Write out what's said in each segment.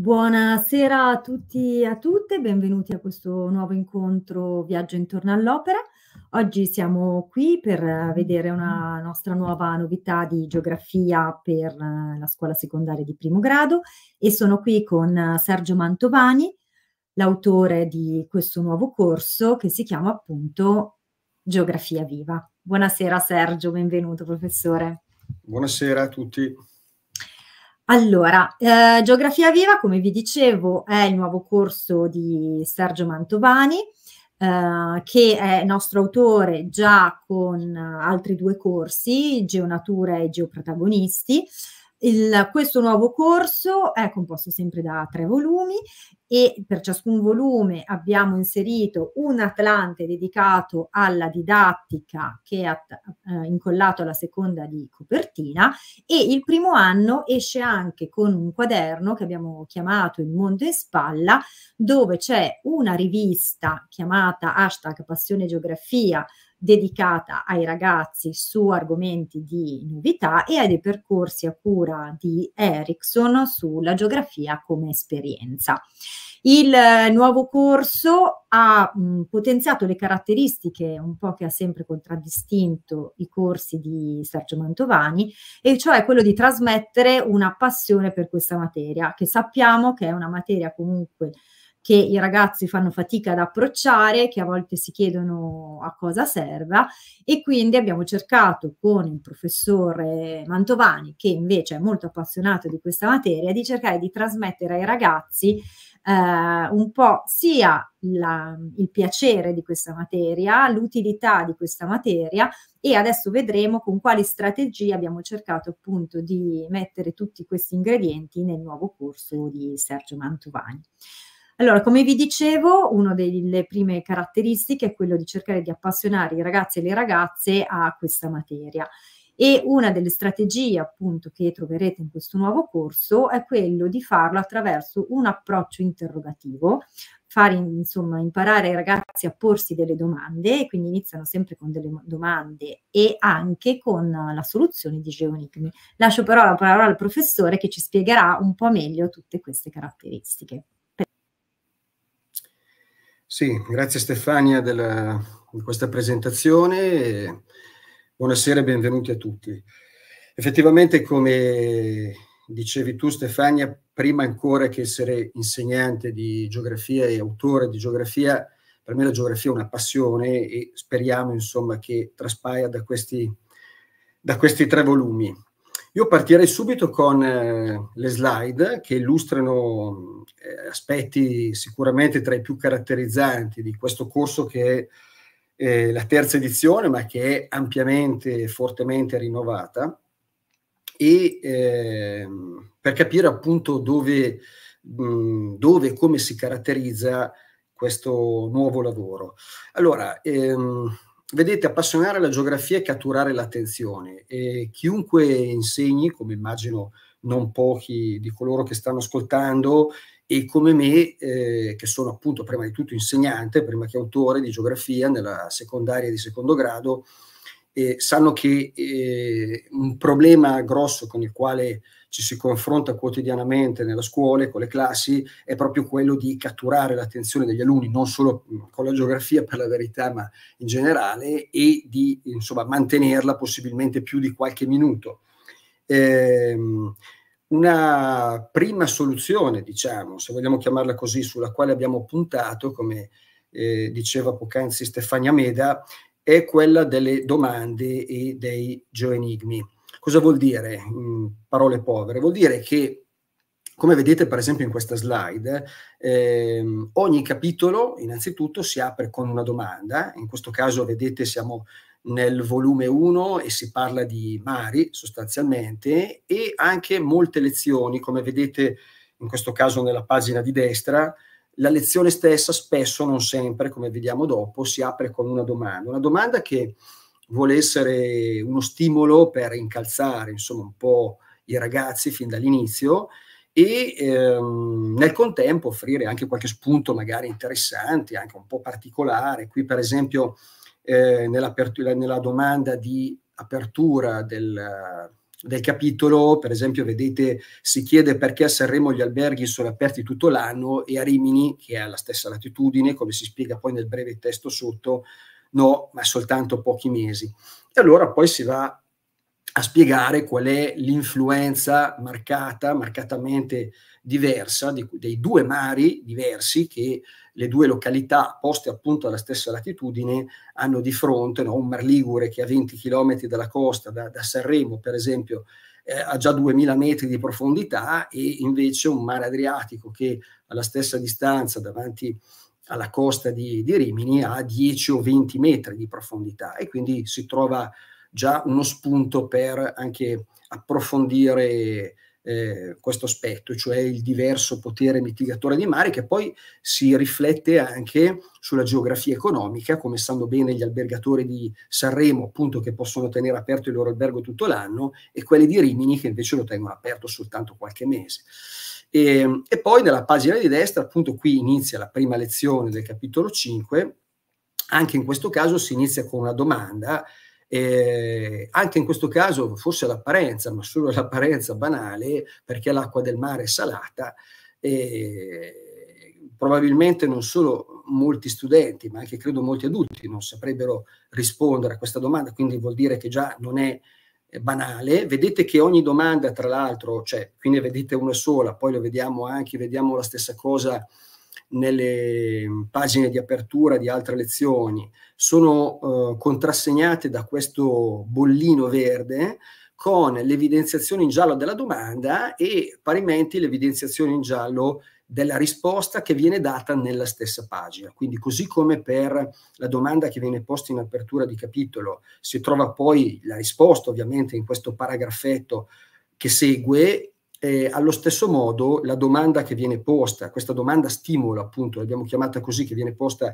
Buonasera a tutti e a tutte, benvenuti a questo nuovo incontro Viaggio intorno all'opera. Oggi siamo qui per vedere una nostra nuova novità di geografia per la scuola secondaria di primo grado e sono qui con Sergio Mantovani, l'autore di questo nuovo corso che si chiama appunto Geografia Viva. Buonasera Sergio, benvenuto professore. Buonasera a tutti. Allora, eh, Geografia Viva, come vi dicevo, è il nuovo corso di Sergio Mantovani, eh, che è nostro autore già con altri due corsi, Geonatura e Geoprotagonisti. Il, questo nuovo corso è composto sempre da tre volumi e per ciascun volume abbiamo inserito un atlante dedicato alla didattica che è att- eh, incollato alla seconda di copertina e il primo anno esce anche con un quaderno che abbiamo chiamato Il mondo in spalla dove c'è una rivista chiamata hashtag passione geografia dedicata ai ragazzi su argomenti di novità e ai percorsi a cura di Erickson sulla geografia come esperienza. Il eh, nuovo corso ha mh, mm, potenziato le caratteristiche un po' che ha sempre contraddistinto i corsi di Sergio Mantovani, e cioè quello di trasmettere una passione per questa materia, che sappiamo che è una materia comunque che i ragazzi fanno fatica ad approcciare, che a volte si chiedono a cosa serva e quindi abbiamo cercato con il professore Mantovani, che invece è molto appassionato di questa materia, di cercare di trasmettere ai ragazzi eh, un po' sia la, il piacere di questa materia, l'utilità di questa materia e adesso vedremo con quali strategie abbiamo cercato appunto di mettere tutti questi ingredienti nel nuovo corso di Sergio Mantovani. Allora, come vi dicevo, una delle prime caratteristiche è quello di cercare di appassionare i ragazzi e le ragazze a questa materia. E una delle strategie appunto che troverete in questo nuovo corso è quello di farlo attraverso un approccio interrogativo, fare insomma imparare ai ragazzi a porsi delle domande, e quindi iniziano sempre con delle domande e anche con la soluzione di Geonicmi. Lascio però la parola al professore che ci spiegherà un po' meglio tutte queste caratteristiche. Sì, grazie Stefania della, di questa presentazione. E Buonasera e benvenuti a tutti. Effettivamente, come dicevi tu Stefania, prima ancora che essere insegnante di geografia e autore di geografia, per me la geografia è una passione e speriamo insomma che traspaia da questi, da questi tre volumi. Io partirei subito con eh, le slide che illustrano eh, aspetti sicuramente tra i più caratterizzanti di questo corso che è eh, la terza edizione, ma che è ampiamente e fortemente rinnovata. E ehm, per capire appunto dove, mh, mm, dove e come si caratterizza questo nuovo lavoro. Allora, ehm, Vedete, appassionare la geografia è catturare l'attenzione e chiunque insegni, come immagino non pochi di coloro che stanno ascoltando e come me, eh, che sono appunto prima di tutto insegnante, prima che autore di geografia nella secondaria di secondo grado, eh, sanno che eh, un problema grosso con il quale ci si confronta quotidianamente nella scuola e con le classi è proprio quello di catturare l'attenzione degli alunni, non solo mm, con la geografia per la verità, ma in generale, e di insomma, mantenerla possibilmente più di qualche minuto. Eh, una prima soluzione, diciamo, se vogliamo chiamarla così, sulla quale abbiamo puntato, come eh, diceva poc'anzi Stefania Meda, è quella delle domande e dei geoenigmi. Cosa vuol dire, in parole povere? Vuol dire che, come vedete per esempio in questa slide, ehm, ogni capitolo innanzitutto si apre con una domanda, in questo caso vedete siamo nel volume 1 e si parla di mari sostanzialmente e anche molte lezioni, come vedete in questo caso nella pagina di destra, la lezione stessa spesso, non sempre, come vediamo dopo, si apre con una domanda, una domanda che vuole essere uno stimolo per incalzare, insomma, un po' i ragazzi fin dall'inizio e ehm, nel contempo offrire anche qualche spunto magari interessante, anche un po' particolare. Qui per esempio eh, nella domanda di apertura del del capitolo, per esempio, vedete, si chiede perché a Sanremo gli alberghi sono aperti tutto l'anno e a Rimini, che è alla stessa latitudine, come si spiega poi nel breve testo sotto, no, ma soltanto pochi mesi. E allora poi si va a spiegare qual è l'influenza marcata, marcatamente diversa, di, dei due mari diversi che le due località poste appunto alla stessa latitudine hanno di fronte, no? un Mar Ligure che a 20 km dalla costa, da, da Sanremo per esempio, eh, ha già 2000 metri di profondità e invece un mare Adriatico che alla stessa distanza davanti alla costa di, di Rimini ha 10 o 20 metri di profondità e quindi si trova già uno spunto per anche approfondire eh, questo aspetto, cioè il diverso potere mitigatore di mari, che poi si riflette anche sulla geografia economica, come sanno bene gli albergatori di Sanremo, appunto, che possono tenere aperto il loro albergo tutto l'anno, e quelli di Rimini, che invece lo tengono aperto soltanto qualche mese. E, ehm, e poi nella pagina di destra, appunto, qui inizia la prima lezione del capitolo 5. Anche in questo caso si inizia con una domanda eh, anche in questo caso forse l'apparenza, ma solo l'apparenza banale, perché l'acqua del mare è salata, eh, probabilmente non solo molti studenti, ma anche credo molti adulti non saprebbero rispondere a questa domanda, quindi vuol dire che già non è banale. Vedete che ogni domanda, tra l'altro, cioè, quindi vedete una sola, poi lo vediamo anche, vediamo la stessa cosa nelle pagine di apertura di altre lezioni, sono eh, contrassegnate da questo bollino verde con l'evidenziazione in giallo della domanda e parimenti l'evidenziazione in giallo della risposta che viene data nella stessa pagina. Quindi così come per la domanda che viene posta in apertura di capitolo, si trova poi la risposta ovviamente in questo paragrafetto che segue, eh, allo stesso modo la domanda che viene posta, questa domanda stimolo appunto, l'abbiamo chiamata così, che viene posta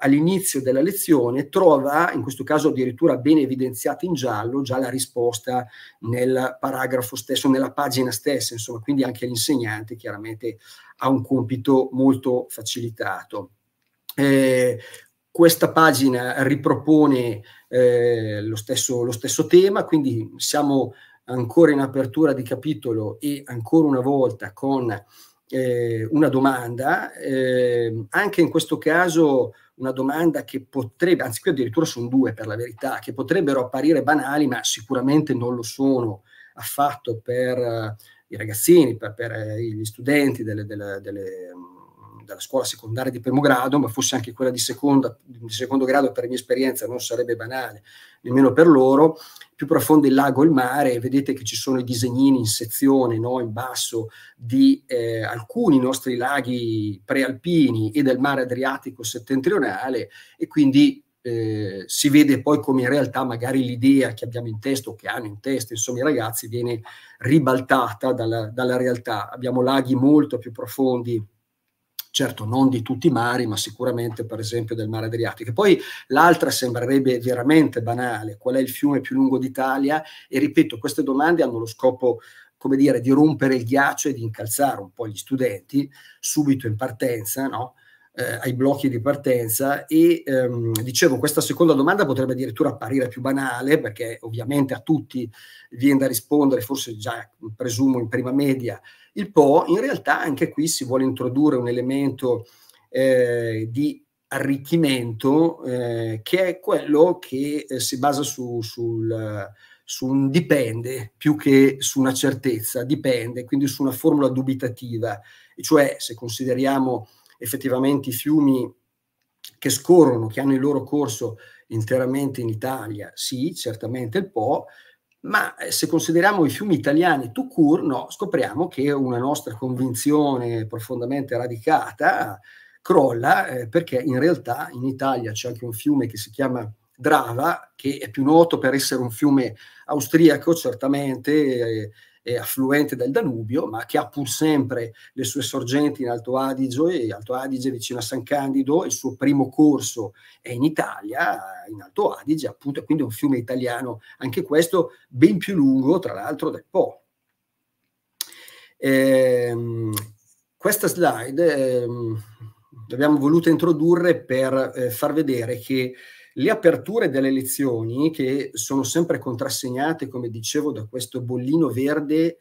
all'inizio della lezione, trova in questo caso addirittura ben evidenziata in giallo già la risposta nel paragrafo stesso, nella pagina stessa, insomma, quindi anche l'insegnante chiaramente ha un compito molto facilitato. Eh, questa pagina ripropone eh, lo, stesso, lo, stesso, tema, quindi siamo ancora in apertura di capitolo e ancora una volta con eh, una domanda, eh, anche in questo caso una domanda che potrebbe, anzi qui addirittura sono due per la verità, che potrebbero apparire banali, ma sicuramente non lo sono affatto per uh, i ragazzini, per, per uh, gli studenti delle, delle, delle della scuola secondaria di primo grado, ma fosse anche quella di, seconda, di secondo grado, per mia esperienza non sarebbe banale, nemmeno per loro, più profondo il lago e il mare, vedete che ci sono i disegnini in sezione, no, in basso, di eh, alcuni nostri laghi prealpini e del mare Adriatico settentrionale, e quindi eh, si vede poi come in realtà magari l'idea che abbiamo in testa o che hanno in testa, insomma i ragazzi, viene ribaltata dalla, dalla realtà. Abbiamo laghi molto più profondi certo non di tutti i mari, ma sicuramente per esempio del mare Adriatico. E poi l'altra sembrerebbe veramente banale, qual è il fiume più lungo d'Italia? E ripeto, queste domande hanno lo scopo come dire, di rompere il ghiaccio e di incalzare un po' gli studenti subito in partenza, no? eh, ai blocchi di partenza e ehm, dicevo questa seconda domanda potrebbe addirittura apparire più banale perché ovviamente a tutti viene da rispondere, forse già presumo in prima media, il Po, in realtà anche qui si vuole introdurre un elemento eh, di arricchimento eh, che è quello che eh, si basa su, sul, su un dipende più che su una certezza, dipende, quindi su una formula dubitativa, e cioè se consideriamo effettivamente i fiumi che scorrono, che hanno il loro corso interamente in Italia, sì, certamente il Po, ma eh, se consideriamo i fiumi italiani tout court, no, scopriamo che una nostra convinzione profondamente radicata crolla eh, perché in realtà in Italia c'è anche un fiume che si chiama Drava, che è più noto per essere un fiume austriaco, certamente, eh, eh, affluente del Danubio, ma che ha pur sempre le sue sorgenti in Alto Adige, Alto Adige vicino a San Candido, il suo primo corso è in Italia, in Alto Adige, appunto, quindi un fiume italiano, anche questo ben più lungo, tra l'altro, del Po. Eh, questa slide eh, l'abbiamo voluta introdurre per eh, far vedere che le aperture delle elezioni, che sono sempre contrassegnate, come dicevo, da questo bollino verde,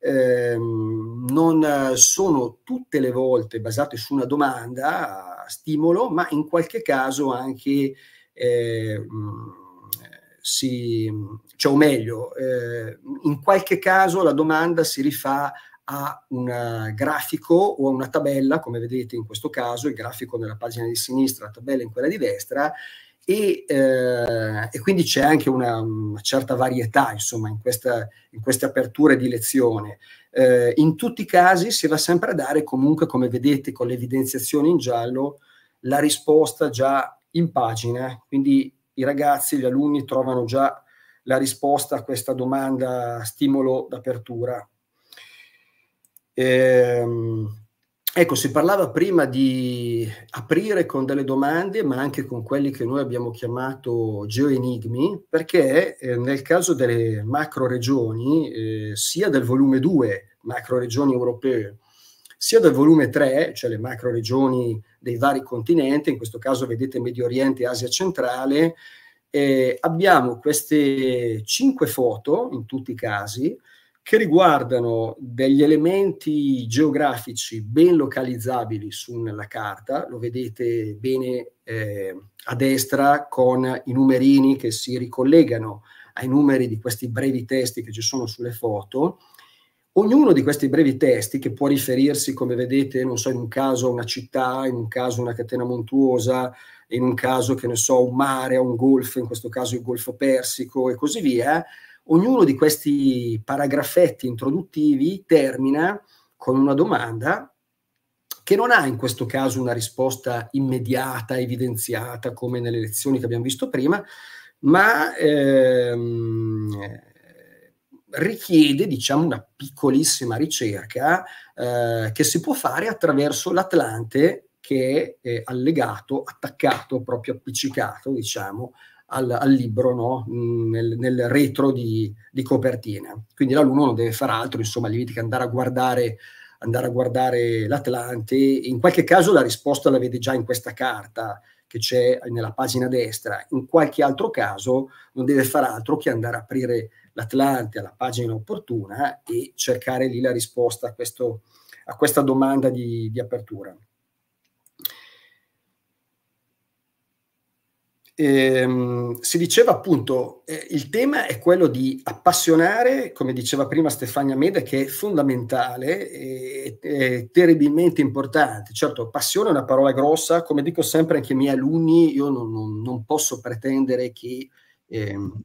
ehm, non sono tutte le volte basate su una domanda stimolo, ma in qualche caso anche eh, si, cioè, o meglio, eh, in qualche caso la domanda si rifà a un grafico o a una tabella, come vedete in questo caso, il grafico nella pagina di sinistra, la tabella in quella di destra, e, eh, e, quindi c'è anche una, una certa varietà insomma, in, questa, in, queste aperture di lezione. Eh, in tutti i casi si va sempre a dare comunque, come vedete con l'evidenziazione in giallo, la risposta già in pagina, quindi i ragazzi, gli alunni trovano già la risposta a questa domanda stimolo d'apertura. Ehm, Ecco, si parlava prima di aprire con delle domande, ma anche con quelli che noi abbiamo chiamato geoenigmi, perché eh, nel caso delle macro regioni, eh, sia del volume 2, macro regioni europee, sia del volume 3, cioè le macro regioni dei vari continenti, in questo caso vedete Medio Oriente e Asia centrale, eh, abbiamo queste cinque foto in tutti i casi, che riguardano degli elementi geografici ben localizzabili sulla carta, lo vedete bene eh, a destra con i numerini che si ricollegano ai numeri di questi brevi testi che ci sono sulle foto. Ognuno di questi brevi testi, che può riferirsi, come vedete, non so, in un caso a una città, in un caso a una catena montuosa, in un caso, che ne so, a un mare, a un golfo, in questo caso il golfo persico e così via, Ognuno di questi paragrafetti introduttivi termina con una domanda che non ha in questo caso una risposta immediata, evidenziata, come nelle lezioni che abbiamo visto prima, ma ehm, richiede diciamo, una piccolissima ricerca eh, che si può fare attraverso l'Atlante che è eh, allegato, attaccato, proprio appiccicato diciamo, al, al libro no? Mm, nel, nel, retro di, di, copertina. Quindi là l'uno non deve fare altro, insomma, gli che andare a guardare andare a guardare l'Atlante, in qualche caso la risposta la vede già in questa carta, che c'è nella pagina destra. In qualche altro caso non deve fare altro che andare a aprire l'Atlante alla pagina opportuna e cercare lì la risposta a, questo, a questa domanda di, di apertura. ehm, si diceva appunto, eh, il tema è quello di appassionare, come diceva prima Stefania Meda, che è fondamentale e, e terribilmente importante. Certo, passione è una parola grossa, come dico sempre anche ai miei alunni, io non, non, non posso pretendere che... Ehm,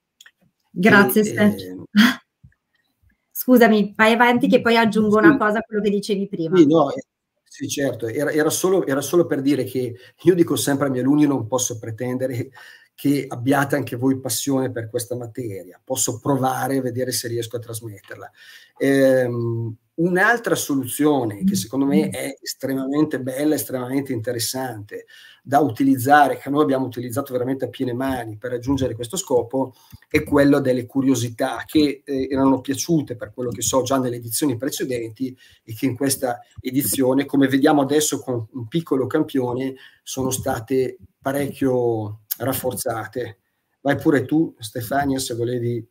Grazie, Stefania. Ehm, Scusami, vai avanti che poi aggiungo una cosa a quello che dicevi prima. Sì, no, sì, certo, era, era, solo, era solo per dire che io dico sempre ai miei alunni non posso pretendere che abbiate anche voi passione per questa materia, posso provare a vedere se riesco a trasmetterla. Ehm, Un'altra soluzione che mm. secondo me è estremamente bella, estremamente interessante da utilizzare, che noi abbiamo utilizzato veramente a piene mani per raggiungere questo scopo, è quella delle curiosità che eh, erano piaciute per quello che so già nelle edizioni precedenti e che in questa edizione, come vediamo adesso con un piccolo campione, sono state parecchio rafforzate. Vai pure tu, Stefania, se volevi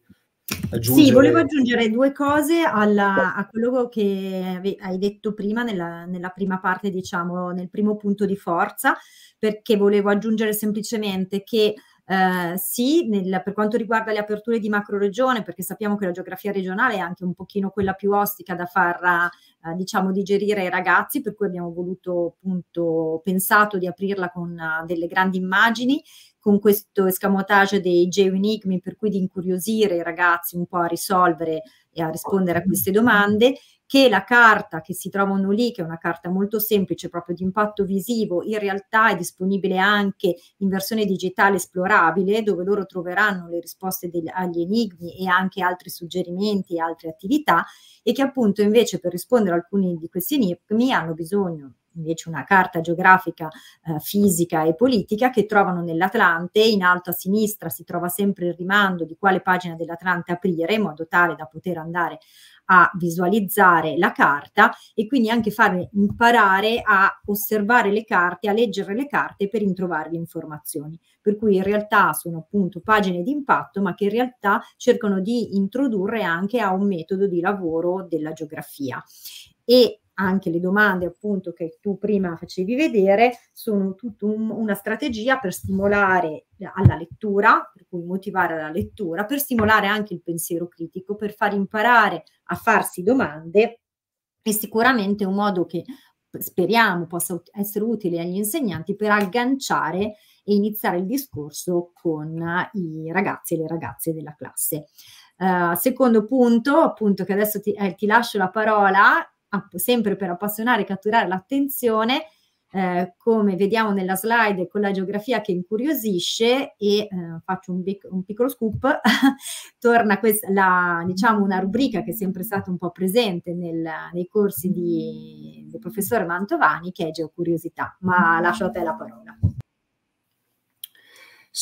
Aggiungere... Sì, volevo aggiungere due cose alla, a quello che hai detto prima, nella, nella, prima parte, diciamo, nel primo punto di forza, perché volevo aggiungere semplicemente che eh, sì, nel, per quanto riguarda le aperture di macro regione, perché sappiamo che la geografia regionale è anche un pochino quella più ostica da far eh, diciamo, digerire ai ragazzi, per cui abbiamo voluto appunto pensato di aprirla con uh, delle grandi immagini con questo escamotage dei J-Enigmi per cui di incuriosire i ragazzi un po' a risolvere e a rispondere a queste domande, che la carta che si trovano lì, che è una carta molto semplice, proprio di impatto visivo, in realtà è disponibile anche in versione digitale esplorabile, dove loro troveranno le risposte degli, agli enigmi e anche altri suggerimenti e altre attività, e che appunto invece per rispondere a alcuni di questi enigmi hanno bisogno invece una carta geografica eh, fisica e politica che trovano nell'Atlante, in alto a sinistra si trova sempre il rimando di quale pagina dell'Atlante aprire in modo tale da poter andare a visualizzare la carta e quindi anche fare imparare a osservare le carte, a leggere le carte per introvare le informazioni. Per cui in realtà sono appunto pagine di impatto, ma che in realtà cercano di introdurre anche a un metodo di lavoro della geografia. E anche le domande appunto che tu prima facevi vedere sono tutta un, una strategia per stimolare alla lettura, per cui motivare alla lettura, per stimolare anche il pensiero critico, per far imparare a farsi domande e sicuramente un modo che speriamo possa essere utile agli insegnanti per agganciare e iniziare il discorso con i ragazzi e le ragazze della classe. Uh, secondo punto, appunto, che adesso ti, eh, ti lascio la parola, app, sempre per appassionare e catturare l'attenzione, eh, come vediamo nella slide con la geografia che incuriosisce e eh, faccio un, bic- un, piccolo scoop, torna questa, la, diciamo una rubrica che è sempre stata un po' presente nel, nei corsi di, del professore Mantovani che è geocuriosità, ma lascio a te la parola.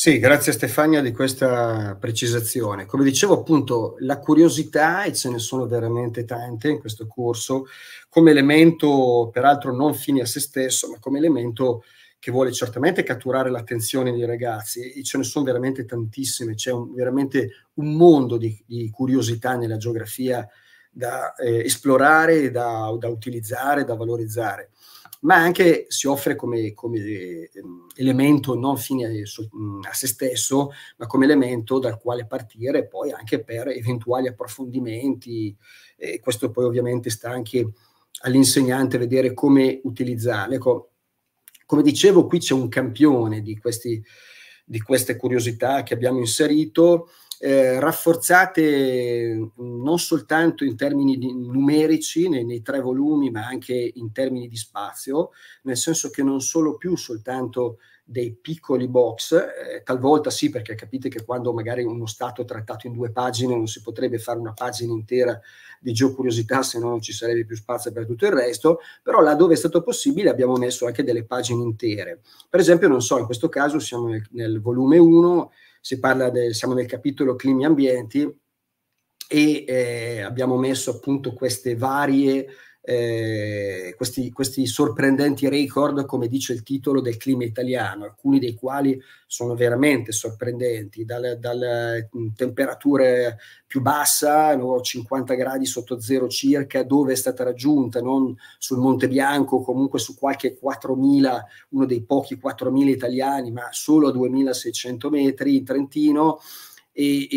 Sì, grazie Stefania di questa precisazione. Come dicevo appunto, la curiosità, e ce ne sono veramente tante in questo corso, come elemento peraltro non fine a se stesso, ma come elemento che vuole certamente catturare l'attenzione dei ragazzi e ce ne sono veramente tantissime, c'è un, veramente un mondo di, di, curiosità nella geografia da eh, esplorare, da, da utilizzare, da valorizzare ma anche si offre come, come ehm, elemento non fine a se stesso, ma come elemento dal quale partire poi anche per eventuali approfondimenti. E questo poi ovviamente sta anche all'insegnante vedere come utilizzarle. Ecco, come dicevo, qui c'è un campione di, questi, di queste curiosità che abbiamo inserito eh, rafforzate non soltanto in termini numerici nei, nei, tre volumi, ma anche in termini di spazio, nel senso che non sono più soltanto dei piccoli box, eh, talvolta sì, perché capite che quando magari uno stato è trattato in due pagine non si potrebbe fare una pagina intera di geocuriosità, se no non ci sarebbe più spazio per tutto il resto, però laddove è stato possibile abbiamo messo anche delle pagine intere. Per esempio, non so, in questo caso siamo nel, nel volume 1, si parla del, siamo nel capitolo climi e ambienti e eh, abbiamo messo appunto queste varie eh, questi, questi, sorprendenti record, come dice il titolo del clima italiano, alcuni dei quali sono veramente sorprendenti, dalle, dalle mm, temperature più basse, 50 gradi sotto zero circa, dove è stata raggiunta, non sul Monte Bianco, comunque su qualche 4.000, uno dei pochi 4.000 italiani, ma solo a 2.600 metri in Trentino e,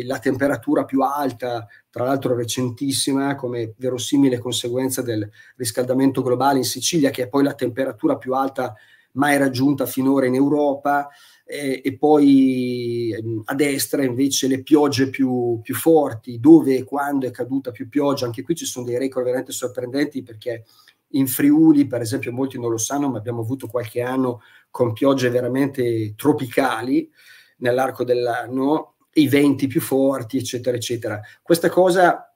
e, la temperatura più alta, tra l'altro recentissima, come verosimile conseguenza del riscaldamento globale in Sicilia, che è poi la temperatura più alta mai raggiunta finora in Europa, eh, e poi a destra invece le piogge più, più, forti, dove e quando è caduta più pioggia, anche qui ci sono dei record veramente sorprendenti perché in Friuli, per esempio, molti non lo sanno, ma abbiamo avuto qualche anno con piogge veramente tropicali nell'arco dell'anno, i venti più forti, eccetera, eccetera. Questa cosa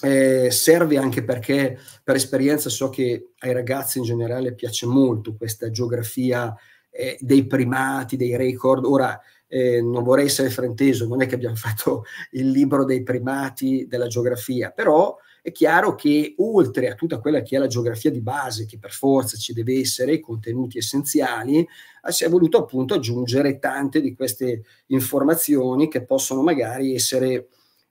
eh, serve anche perché per esperienza so che ai ragazzi in generale piace molto questa geografia eh, dei primati, dei record. Ora eh, non vorrei essere frainteso, non è che abbiamo fatto il libro dei primati della geografia, però è chiaro che oltre a tutta quella che è la geografia di base, che per forza ci deve essere, i contenuti essenziali, eh, si è voluto appunto aggiungere tante di queste informazioni che possono magari essere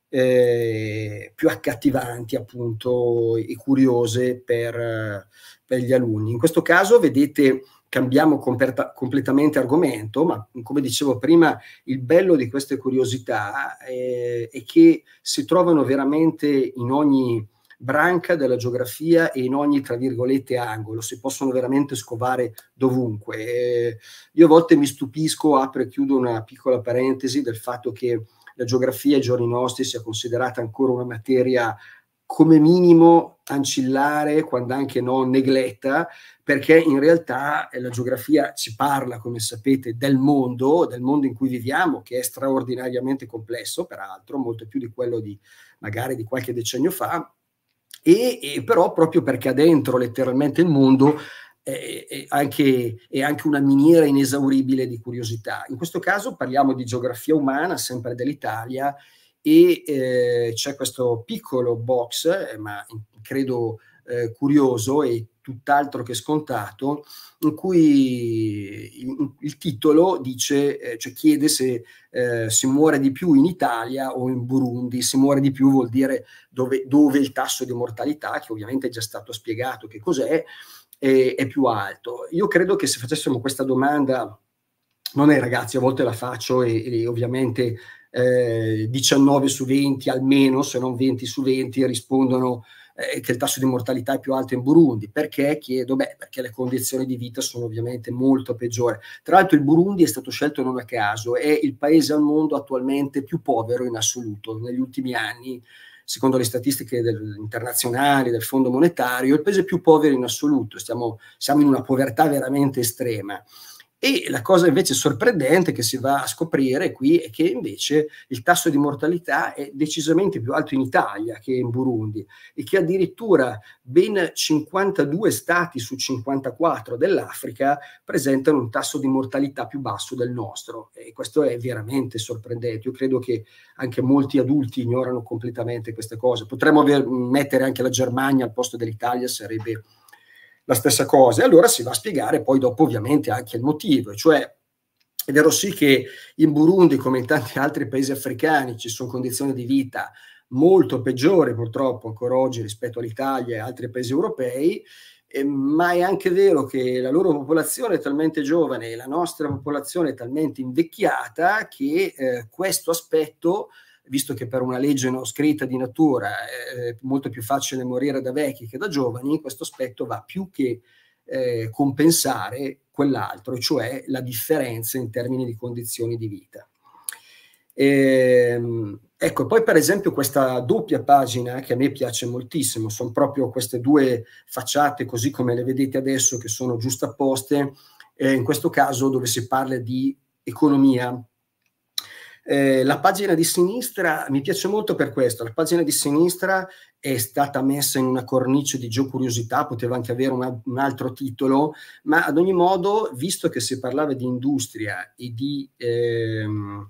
eh, più accattivanti appunto e curiose per, eh, per gli alunni. In questo caso vedete cambiamo comperta, completamente argomento, ma come dicevo prima, il bello di queste curiosità è, eh, è che si trovano veramente in ogni branca della geografia e in ogni, tra virgolette, angolo, si possono veramente scovare dovunque. Eh, io a volte mi stupisco, apro e chiudo una piccola parentesi, del fatto che la geografia ai giorni nostri sia considerata ancora una materia come minimo ancillare, quando anche non negletta, perché in realtà eh, la geografia ci parla, come sapete, del mondo, del mondo in cui viviamo, che è straordinariamente complesso, peraltro, molto più di quello di magari di qualche decennio fa, e, e però proprio perché ha dentro letteralmente il mondo è anche, è anche, una miniera inesauribile di curiosità. In questo caso parliamo di geografia umana, sempre dell'Italia, e eh, c'è questo piccolo box, eh, ma credo eh, curioso e tutt'altro che scontato, in cui il, il titolo dice, eh, cioè chiede se eh, si muore di più in Italia o in Burundi, si muore di più vuol dire dove, dove il tasso di mortalità, che ovviamente è già stato spiegato che cos'è, è, è più alto. Io credo che se facessimo questa domanda non ai ragazzi, a volte la faccio e, e ovviamente eh, 19 su 20 almeno, se non 20 su 20, rispondono eh, che il tasso di mortalità è più alto in Burundi. Perché? Chiedo, beh, perché le condizioni di vita sono ovviamente molto peggiori. Tra l'altro il Burundi è stato scelto non a caso, è il paese al mondo attualmente più povero in assoluto negli ultimi anni. Secondo le statistiche del, internazionali del Fondo Monetario, il paese più povero in assoluto, Stiamo, siamo in una povertà veramente estrema. E la cosa invece sorprendente che si va a scoprire qui è che invece il tasso di mortalità è decisamente più alto in Italia che in Burundi e che addirittura ben 52 stati su 54 dell'Africa presentano un tasso di mortalità più basso del nostro e questo è veramente sorprendente. Io credo che anche molti adulti ignorano completamente queste cose. Potremmo mettere anche la Germania al posto dell'Italia, sarebbe la stessa cosa. E allora si va a spiegare poi dopo ovviamente anche il motivo, cioè è vero sì che in Burundi, come in tanti altri paesi africani, ci sono condizioni di vita molto peggiori purtroppo ancora oggi rispetto all'Italia e altri paesi europei, eh, ma è anche vero che la loro popolazione è talmente giovane e la nostra popolazione è talmente invecchiata che eh, questo aspetto visto che per una legge non scritta di natura è molto più facile morire da vecchi che da giovani, questo aspetto va più che eh, compensare quell'altro, cioè la differenza in termini di condizioni di vita. Ehm, ecco, poi per esempio questa doppia pagina che a me piace moltissimo, sono proprio queste due facciate così come le vedete adesso che sono giustapposte, eh, in questo caso dove si parla di economia eh, la pagina di sinistra mi piace molto per questo, la pagina di sinistra è stata messa in una cornice di geocuriosità, poteva anche avere una, un altro titolo, ma ad ogni modo, visto che si parlava di industria e di... Ehm,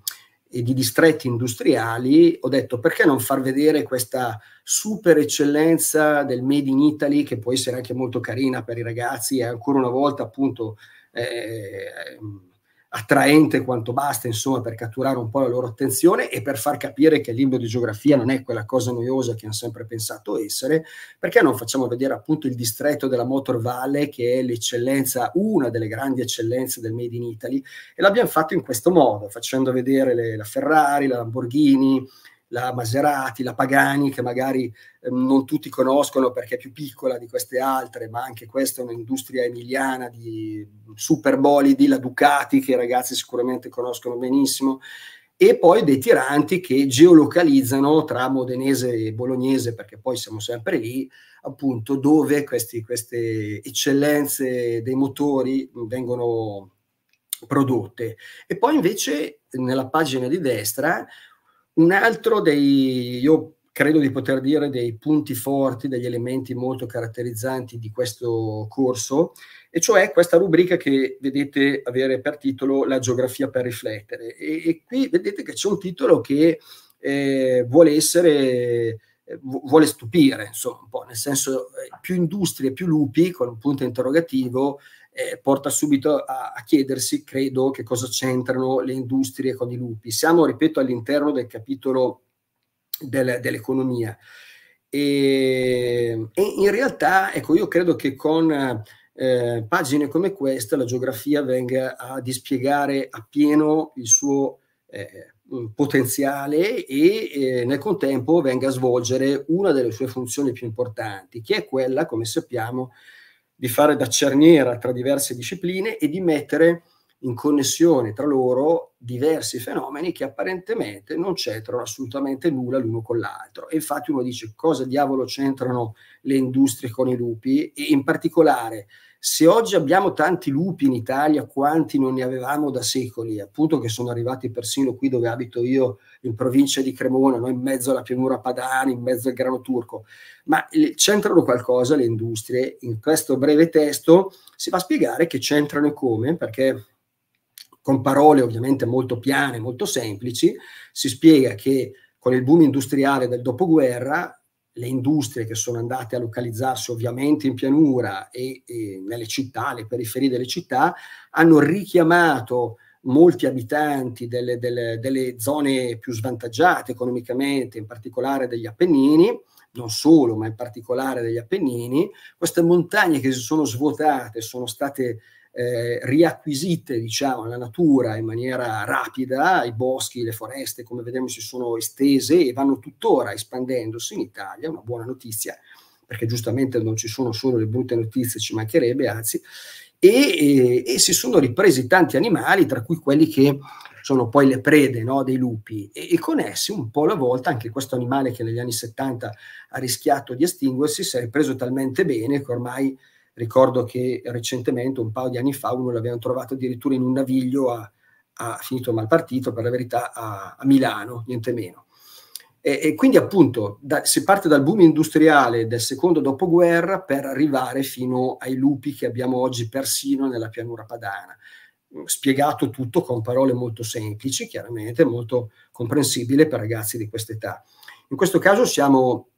e di distretti industriali, ho detto perché non far vedere questa super eccellenza del Made in Italy, che può essere anche molto carina per i ragazzi, e ancora una volta appunto eh, attraente quanto basta, insomma, per catturare un po' la loro attenzione e per far capire che il libro di geografia non è quella cosa noiosa che hanno sempre pensato essere, perché non facciamo vedere appunto il distretto della Motor Valley, che è l'eccellenza, una delle grandi eccellenze del Made in Italy, e l'abbiamo fatto in questo modo, facendo vedere le, la Ferrari, la Lamborghini, la Maserati, la Pagani, che magari eh, non tutti conoscono perché è più piccola di queste altre, ma anche questa è un'industria emiliana di mm, super bolidi, la Ducati, che i ragazzi sicuramente conoscono benissimo, e poi dei tiranti che geolocalizzano tra modenese e bolognese, perché poi siamo sempre lì, appunto, dove questi, queste eccellenze dei motori mm, vengono prodotte. E poi invece nella pagina di destra un altro dei, io credo di poter dire, dei punti forti, degli elementi molto caratterizzanti di questo corso, e cioè questa rubrica che vedete avere per titolo La geografia per riflettere. E, e qui vedete che c'è un titolo che eh, vuole essere eh, vuole stupire, insomma, un po', nel senso eh, più industrie, più lupi, con un punto interrogativo, eh, porta subito a, a, chiedersi, credo, che cosa c'entrano le industrie con i lupi. Siamo, ripeto, all'interno del capitolo del, dell'economia. E, e, in realtà, ecco, io credo che con eh, pagine come questa la geografia venga a dispiegare appieno il suo eh, potenziale e eh, nel contempo venga a svolgere una delle sue funzioni più importanti, che è quella, come sappiamo, di fare da cerniera tra diverse discipline e di mettere in connessione tra loro diversi fenomeni che apparentemente non c'entrano assolutamente nulla l'uno con l'altro. E infatti uno dice cosa diavolo c'entrano le industrie con i lupi e in particolare se oggi abbiamo tanti lupi in Italia quanti non ne avevamo da secoli, appunto che sono arrivati persino qui dove abito io in provincia di Cremona, no? in mezzo alla pianura padana, in mezzo al grano turco, ma eh, c'entrano qualcosa le industrie? In questo breve testo si va a spiegare che c'entrano e come, perché con parole ovviamente molto piane, molto semplici, si spiega che con il boom industriale del dopoguerra le industrie che sono andate a localizzarsi ovviamente in pianura e, e nelle città, le periferie delle città, hanno richiamato molti abitanti delle, delle, delle zone più svantaggiate economicamente, in particolare degli Appennini, non solo, ma in particolare degli Appennini, queste montagne che si sono svuotate sono state eh, riacquisite diciamo, la natura in maniera rapida, i boschi, le foreste, come vedremo, si sono estese e vanno tuttora espandendosi in Italia, una buona notizia, perché giustamente non ci sono solo le brutte notizie, ci mancherebbe, anzi, e, e, eh, e si sono ripresi tanti animali, tra cui quelli che sono poi le prede no, dei lupi e, e, con essi un po' alla volta anche questo animale che negli anni 70 ha rischiato di estinguersi si è ripreso talmente bene che ormai Ricordo che recentemente, un paio di anni fa, uno l'avevano trovato addirittura in un naviglio, ha a finito mal partito per la verità, a, a Milano, niente meno. E, e quindi appunto da, si parte dal boom industriale del secondo dopoguerra per arrivare fino ai lupi che abbiamo oggi persino nella pianura padana. Mm, spiegato tutto con parole molto semplici, chiaramente molto comprensibile per ragazzi di questa età. In questo caso siamo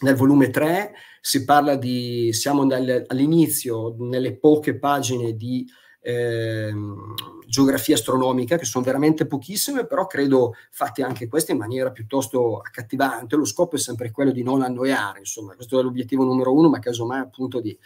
nel volume 3 si parla di, siamo nel, all'inizio, nelle poche pagine di eh, geografia astronomica, che sono veramente pochissime, però credo fatte anche queste in maniera piuttosto accattivante. Lo scopo è sempre quello di non annoiare, insomma, questo è l'obiettivo numero uno, ma casomai appunto di,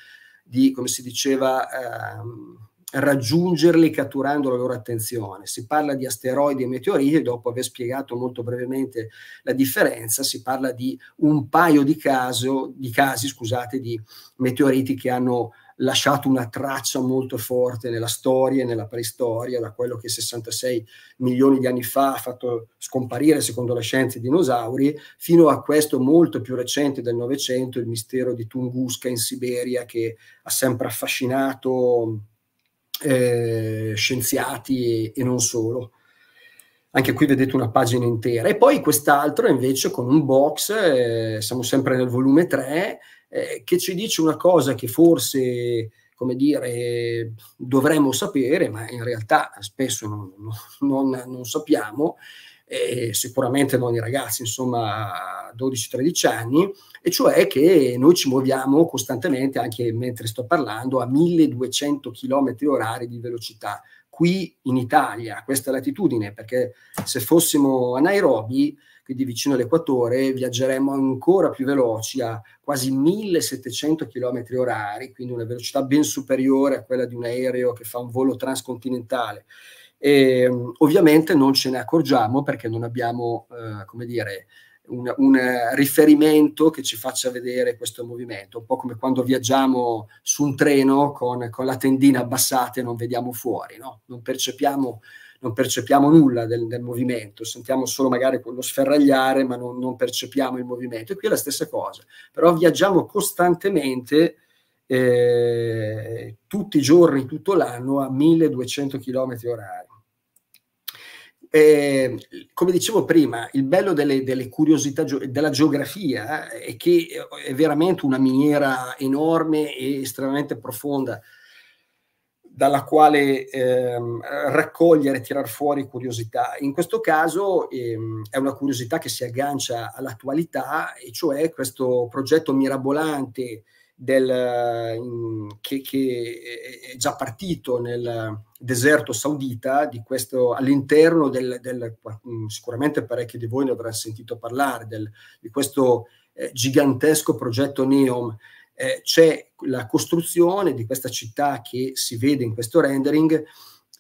di come si diceva, Eh, raggiungerli catturando la loro attenzione. Si parla di asteroidi e meteoriti, dopo aver spiegato molto brevemente la differenza, si parla di un paio di, caso, di casi scusate, di meteoriti che hanno lasciato una traccia molto forte nella storia e nella preistoria, da quello che 66 milioni di anni fa ha fatto scomparire, secondo la scienza, i dinosauri, fino a questo molto più recente del Novecento, il mistero di Tunguska in Siberia, che ha sempre affascinato eh, scienziati e, e non solo. Anche qui vedete una pagina intera. E poi quest'altro invece con un box, eh, siamo sempre nel volume 3, eh, che ci dice una cosa che forse come dire, dovremmo sapere, ma in realtà spesso non, non, non sappiamo, eh, sicuramente non i ragazzi, insomma 12-13 anni, e cioè che noi ci muoviamo costantemente, anche mentre sto parlando, a 1200 km orari di velocità. Qui in Italia, a questa latitudine, perché se fossimo a Nairobi, quindi vicino all'equatore, viaggeremmo ancora più veloci a quasi 1700 km orari, quindi una velocità ben superiore a quella di un aereo che fa un volo transcontinentale. E, ehm, ovviamente non ce ne accorgiamo perché non abbiamo, eh, come dire, un, un, riferimento che ci faccia vedere questo movimento, un po' come quando viaggiamo su un treno con, con la tendina abbassata e non vediamo fuori, no? non, percepiamo, non, percepiamo, nulla del, del, movimento, sentiamo solo magari quello sferragliare, ma non, non, percepiamo il movimento. E qui è la stessa cosa, però viaggiamo costantemente. Eh, tutti i giorni, tutto l'anno a 1200 km orari eh, come dicevo prima, il bello delle, delle curiosità della geografia eh, è che eh, è veramente una miniera enorme e estremamente profonda dalla quale ehm, raccogliere, tirar fuori curiosità. In questo caso ehm, è una curiosità che si aggancia all'attualità, e cioè questo progetto mirabolante del, mm, che, che, è già partito nel deserto saudita, questo, all'interno del, del, mm, sicuramente parecchi di voi ne avranno sentito parlare, del, di questo eh, gigantesco progetto NEOM, eh, c'è la costruzione di questa città che si vede in questo rendering,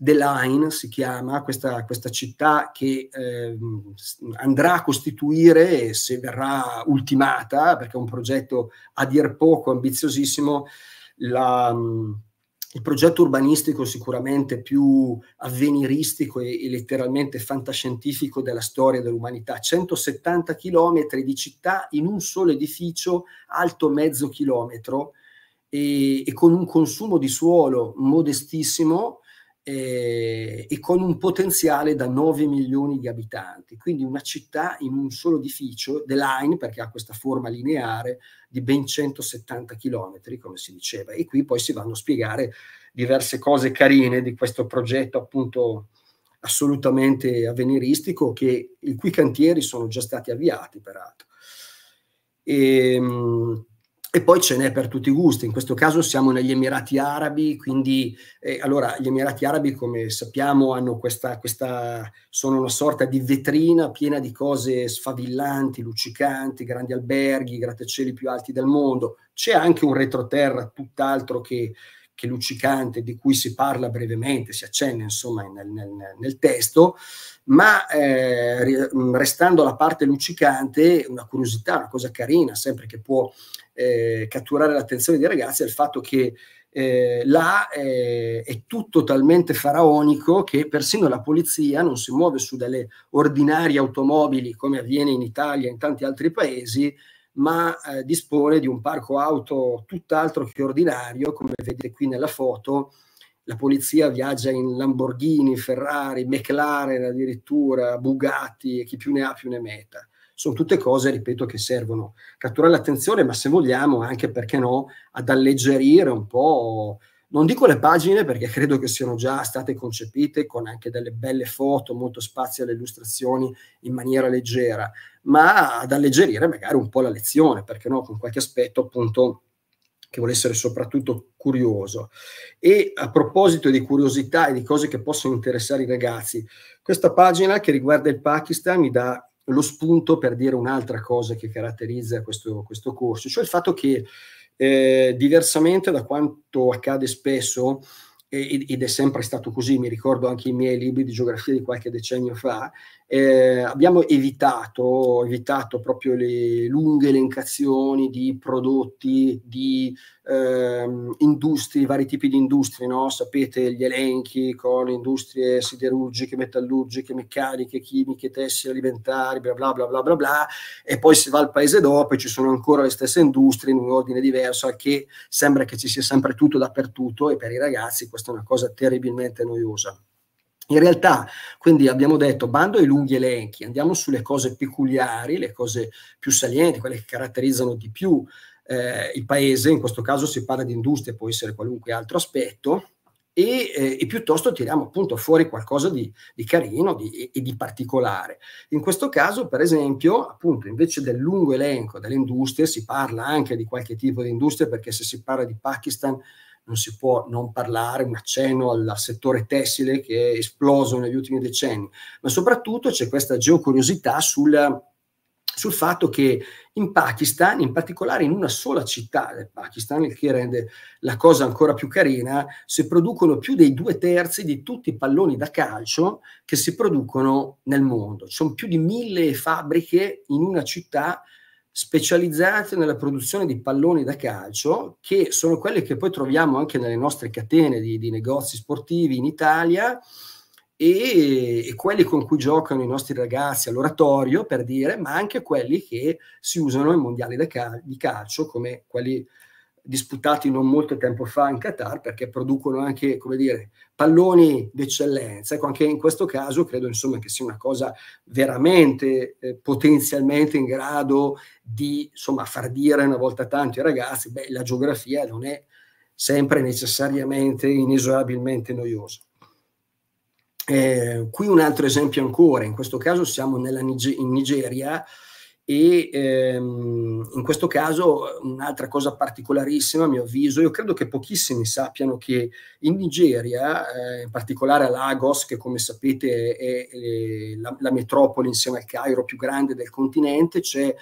The Line si chiama questa, questa città che eh, andrà a costituire, se verrà ultimata, perché è un progetto a dir poco ambiziosissimo, la, il progetto urbanistico sicuramente più avveniristico e, e, letteralmente fantascientifico della storia dell'umanità. 170 chilometri di città in un solo edificio alto mezzo chilometro e, e con un consumo di suolo modestissimo eh, e con un potenziale da 9 milioni di abitanti, quindi una città in un solo edificio, The Line, perché ha questa forma lineare di ben 170 chilometri, come si diceva, e qui poi si vanno a spiegare diverse cose carine di questo progetto appunto assolutamente avveniristico, che, i cui cantieri sono già stati avviati peraltro. E, ehm, e poi ce n'è per tutti i gusti, in questo caso siamo negli Emirati Arabi, quindi eh, allora, gli Emirati Arabi come sappiamo questa, questa, sono una sorta di vetrina piena di cose sfavillanti, luccicanti, grandi alberghi, grattacieli più alti del mondo, c'è anche un retroterra tutt'altro che, che luccicante di cui si parla brevemente, si accenna insomma nel, nel, nel testo, ma eh, restando alla parte luccicante, una curiosità, una cosa carina, sempre che può eh, catturare l'attenzione dei ragazzi è il fatto che eh, là eh, è tutto talmente faraonico che persino la polizia non si muove su delle ordinarie automobili come avviene in Italia e in tanti altri paesi, ma eh, dispone di un parco auto tutt'altro che ordinario, come vedete qui nella foto. La polizia viaggia in Lamborghini, Ferrari, McLaren addirittura, Bugatti e chi più ne ha più ne metta sono tutte cose, ripeto, che servono a catturare l'attenzione, ma se vogliamo anche, perché no, ad alleggerire un po', non dico le pagine perché credo che siano già state concepite con anche delle belle foto, molto spazio alle illustrazioni in maniera leggera, ma ad alleggerire magari un po' la lezione, perché no, con qualche aspetto appunto che vuole essere soprattutto curioso. E a proposito di curiosità e di cose che possono interessare i ragazzi, questa pagina che riguarda il Pakistan mi dà lo spunto per dire un'altra cosa che caratterizza questo, questo corso, cioè il fatto che eh, diversamente da quanto accade spesso, ed è sempre stato così, mi ricordo anche i miei libri di geografia di qualche decennio fa, eh, abbiamo evitato, evitato, proprio le lunghe elencazioni di prodotti, di eh, industrie, vari tipi di industrie, no? sapete gli elenchi con industrie siderurgiche, metallurgiche, meccaniche, chimiche, tessili, alimentari, bla bla bla bla bla bla, e poi si va al paese dopo e ci sono ancora le stesse industrie in un ordine diverso, che sembra che ci sia sempre tutto dappertutto e per i ragazzi questo questa è una cosa terribilmente noiosa. In realtà, quindi abbiamo detto, bando ai lunghi elenchi, andiamo sulle cose peculiari, le cose più salienti, quelle che caratterizzano di più eh, il paese, in questo caso si parla di industria, può essere qualunque altro aspetto, e, eh, e, piuttosto tiriamo appunto fuori qualcosa di, di carino di, e di particolare. In questo caso, per esempio, appunto, invece del lungo elenco delle industrie, si parla anche di qualche tipo di industria, perché se si parla di Pakistan non si può non parlare, un accenno al settore tessile che è esploso negli ultimi decenni, ma soprattutto c'è questa geocuriosità sul, sul fatto che in Pakistan, in particolare in una sola città del Pakistan, il che rende la cosa ancora più carina, si producono più dei due terzi di tutti i palloni da calcio che si producono nel mondo. Ci sono più di mille fabbriche in una città specializzate nella produzione di palloni da calcio, che sono quelli che poi troviamo anche nelle nostre catene di, di negozi sportivi in Italia e, e, quelli con cui giocano i nostri ragazzi all'oratorio, per dire, ma anche quelli che si usano ai mondiali cal- di calcio, come quelli disputati non molto tempo fa in Qatar perché producono anche come dire, palloni d'eccellenza. Ecco, anche in questo caso credo insomma, che sia una cosa veramente eh, potenzialmente in grado di insomma, far dire una volta tanto ai ragazzi, beh, la geografia non è sempre necessariamente inesorabilmente noiosa. Eh, qui un altro esempio ancora, in questo caso siamo Nige in Nigeria, e ehm, in questo caso un'altra cosa particolarissima a mio avviso, io credo che pochissimi sappiano che in Nigeria, eh, in particolare a Lagos, che come sapete è, è la, la, metropoli insieme al Cairo più grande del continente, c'è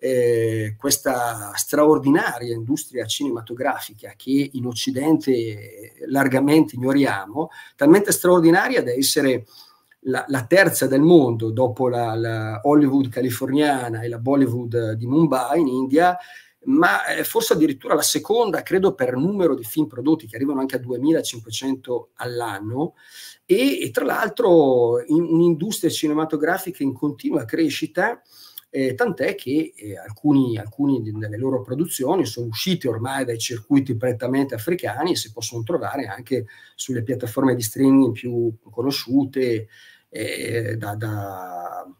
eh, questa straordinaria industria cinematografica che in Occidente largamente ignoriamo, talmente straordinaria da essere la, la terza del mondo dopo la, la, Hollywood californiana e la Bollywood di Mumbai in India, ma eh, forse addirittura la seconda, credo, per numero di film prodotti, che arrivano anche a 2500 all'anno, e, e tra l'altro in, un'industria cinematografica in continua crescita eh, tant'è che eh, alcune delle loro produzioni sono uscite ormai dai circuiti prettamente africani e si possono trovare anche sulle piattaforme di streaming più conosciute, eh, da, da,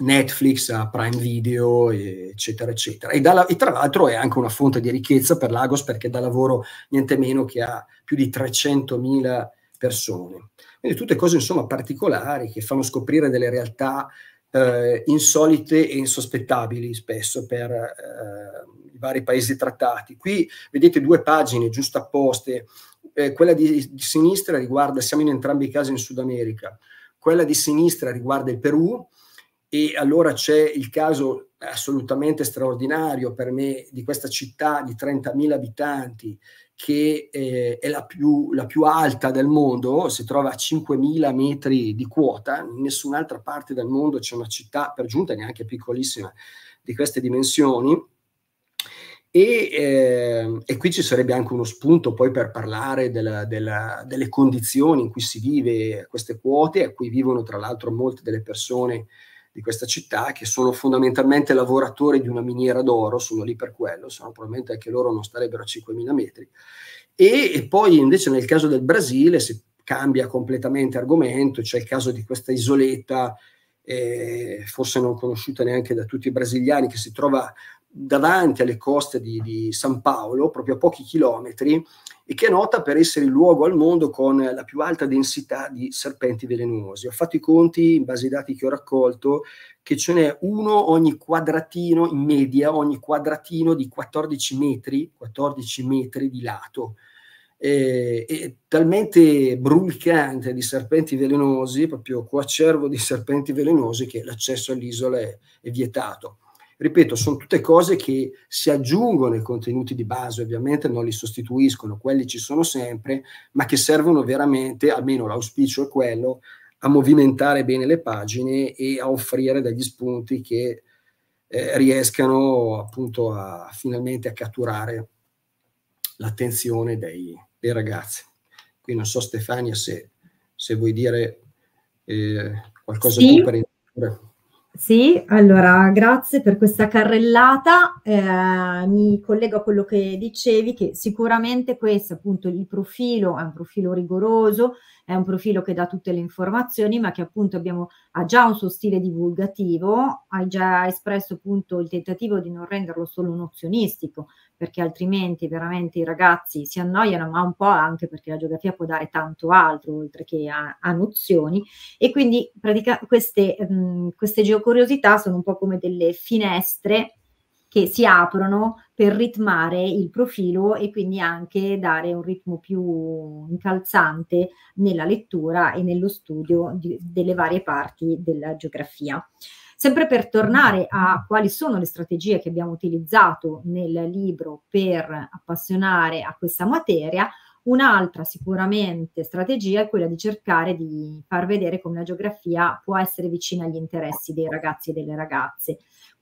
Netflix a Prime Video, eccetera, eccetera. E, da, e tra l'altro è anche una fonte di ricchezza per Lagos perché dà lavoro niente meno che a più di 300.000 persone. Quindi tutte cose insomma particolari che fanno scoprire delle realtà eh, insolite e insospettabili spesso per eh, i vari paesi trattati. Qui vedete due pagine giustapposte, eh, quella di, di sinistra riguarda, siamo in entrambi i casi in Sud America, quella di sinistra riguarda il Perù, e allora c'è il caso assolutamente straordinario per me di questa città di 30.000 abitanti che eh, è la più, la più, alta del mondo, si trova a 5.000 metri di quota, in nessun'altra parte del mondo c'è una città, per giunta neanche piccolissima, di queste dimensioni. E, eh, e qui ci sarebbe anche uno spunto poi per parlare della, della, delle condizioni in cui si vive queste quote, a cui vivono tra l'altro molte delle persone di questa città, che sono fondamentalmente lavoratori di una miniera d'oro, sono lì per quello, se probabilmente anche loro non starebbero a 5.000 metri. E, e poi invece nel caso del Brasile si cambia completamente argomento, c'è cioè il caso di questa isoletta eh, forse non conosciuta neanche da tutti i brasiliani, che si trova davanti alle coste di, di, San Paolo, proprio a pochi chilometri, e che è nota per essere il luogo al mondo con la più alta densità di serpenti velenosi. Ho fatto i conti, in base ai dati che ho raccolto, che ce n'è uno ogni quadratino, in media, ogni quadratino di 14 metri, 14 metri di lato. E, e talmente brulicante di serpenti velenosi, proprio coacervo di serpenti velenosi, che l'accesso all'isola è, è vietato. Ripeto, sono tutte cose che si aggiungono ai contenuti di base, ovviamente non li sostituiscono, quelli ci sono sempre, ma che servono veramente, almeno l'auspicio è quello, a movimentare bene le pagine e a offrire degli spunti che eh, riescano appunto a finalmente a catturare l'attenzione dei, dei ragazzi. Qui non so Stefania se, se vuoi dire eh, qualcosa sì. più per introdurre. Sì, allora grazie per questa carrellata. Eh, mi collego a quello che dicevi, che sicuramente questo appunto il profilo è un profilo rigoroso, è un profilo che dà tutte le informazioni, ma che appunto abbiamo, ha già un suo stile divulgativo, hai già espresso appunto il tentativo di non renderlo solo nozionistico, perché altrimenti veramente i ragazzi si annoiano, ma un po' anche perché la geografia può dare tanto altro, oltre che a, a nozioni, e quindi pratica, queste, mh, mm, queste geocuriosità sono un po' come delle finestre che si aprono per ritmare il profilo e quindi anche dare un ritmo più incalzante nella lettura e nello studio di, delle varie parti della geografia. Sempre per tornare a quali sono le strategie che abbiamo utilizzato nel libro per appassionare a questa materia, Un'altra sicuramente strategia è quella di cercare di far vedere come la geografia può essere vicina agli interessi dei ragazzi e delle ragazze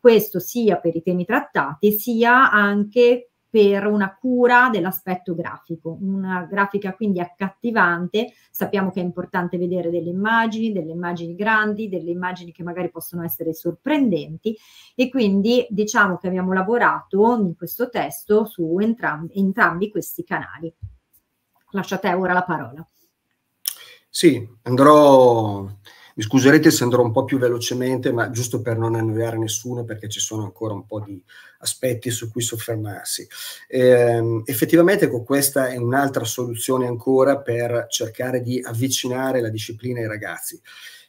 questo sia per i temi trattati sia anche per una cura dell'aspetto grafico, una grafica quindi accattivante, sappiamo che è importante vedere delle immagini, delle immagini grandi, delle immagini che magari possono essere sorprendenti e quindi diciamo che abbiamo lavorato in questo testo su entrambi, entrambi questi canali. Lascio a te ora la parola. Sì, andrò mi scuserete se andrò un po' più velocemente, ma giusto per non annoiare nessuno, perché ci sono ancora un po' di aspetti su cui soffermarsi. Eh, effettivamente ecco, questa è un'altra soluzione ancora per cercare di avvicinare la disciplina ai ragazzi.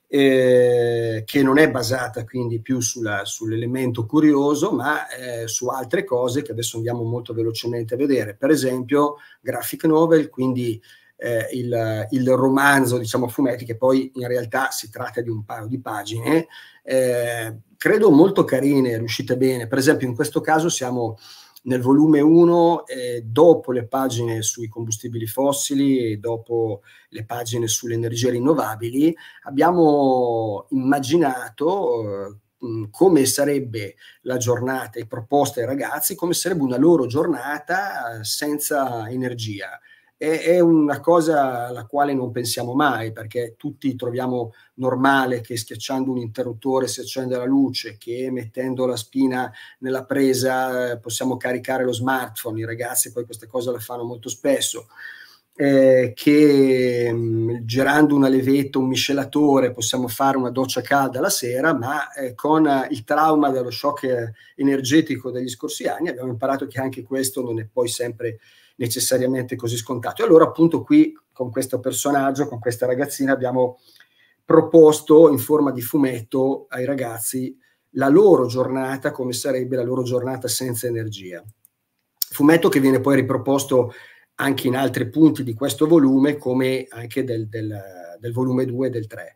Eh, che non è basata quindi più sulla, sull'elemento curioso, ma eh, su altre cose che adesso andiamo molto velocemente a vedere. Per esempio, graphic novel, quindi eh, il, il, romanzo, diciamo, fumetti, che poi in realtà si tratta di un paio di pagine, eh, credo molto carine, riuscite bene. Per esempio, in questo caso siamo nel volume 1, eh, dopo le pagine sui combustibili fossili e dopo le pagine sulle energie rinnovabili, abbiamo immaginato eh, come sarebbe la giornata e proposta ai ragazzi, come sarebbe una loro giornata eh, senza energia è, è, una cosa alla quale non pensiamo mai, perché tutti troviamo normale che schiacciando un interruttore si accende la luce, che mettendo la spina nella presa eh, possiamo caricare lo smartphone, i ragazzi poi queste cose le fanno molto spesso. Eh, che mh, mm, girando una levetta, un miscelatore, possiamo fare una doccia calda la sera, ma eh, con eh, il trauma dello shock eh, energetico degli scorsi anni abbiamo imparato che anche questo non è poi sempre necessariamente così scontato. E allora appunto qui con questo personaggio, con questa ragazzina, abbiamo proposto in forma di fumetto ai ragazzi la loro giornata, come sarebbe la loro giornata senza energia. Fumetto che viene poi riproposto anche in altri punti di questo volume, come anche del, del, del volume 2 e del 3.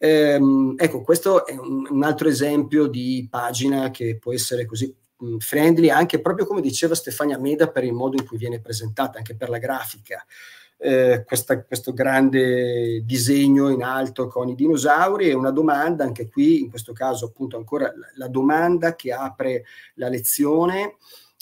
Ehm, ecco, questo è un, un altro esempio di pagina che può essere così Mm, friendly anche proprio come diceva Stefania Meda per il modo in cui viene presentata, anche per la grafica. Eh, questa, questo grande disegno in alto con i dinosauri e una domanda, anche qui in questo caso appunto ancora la, domanda che apre la lezione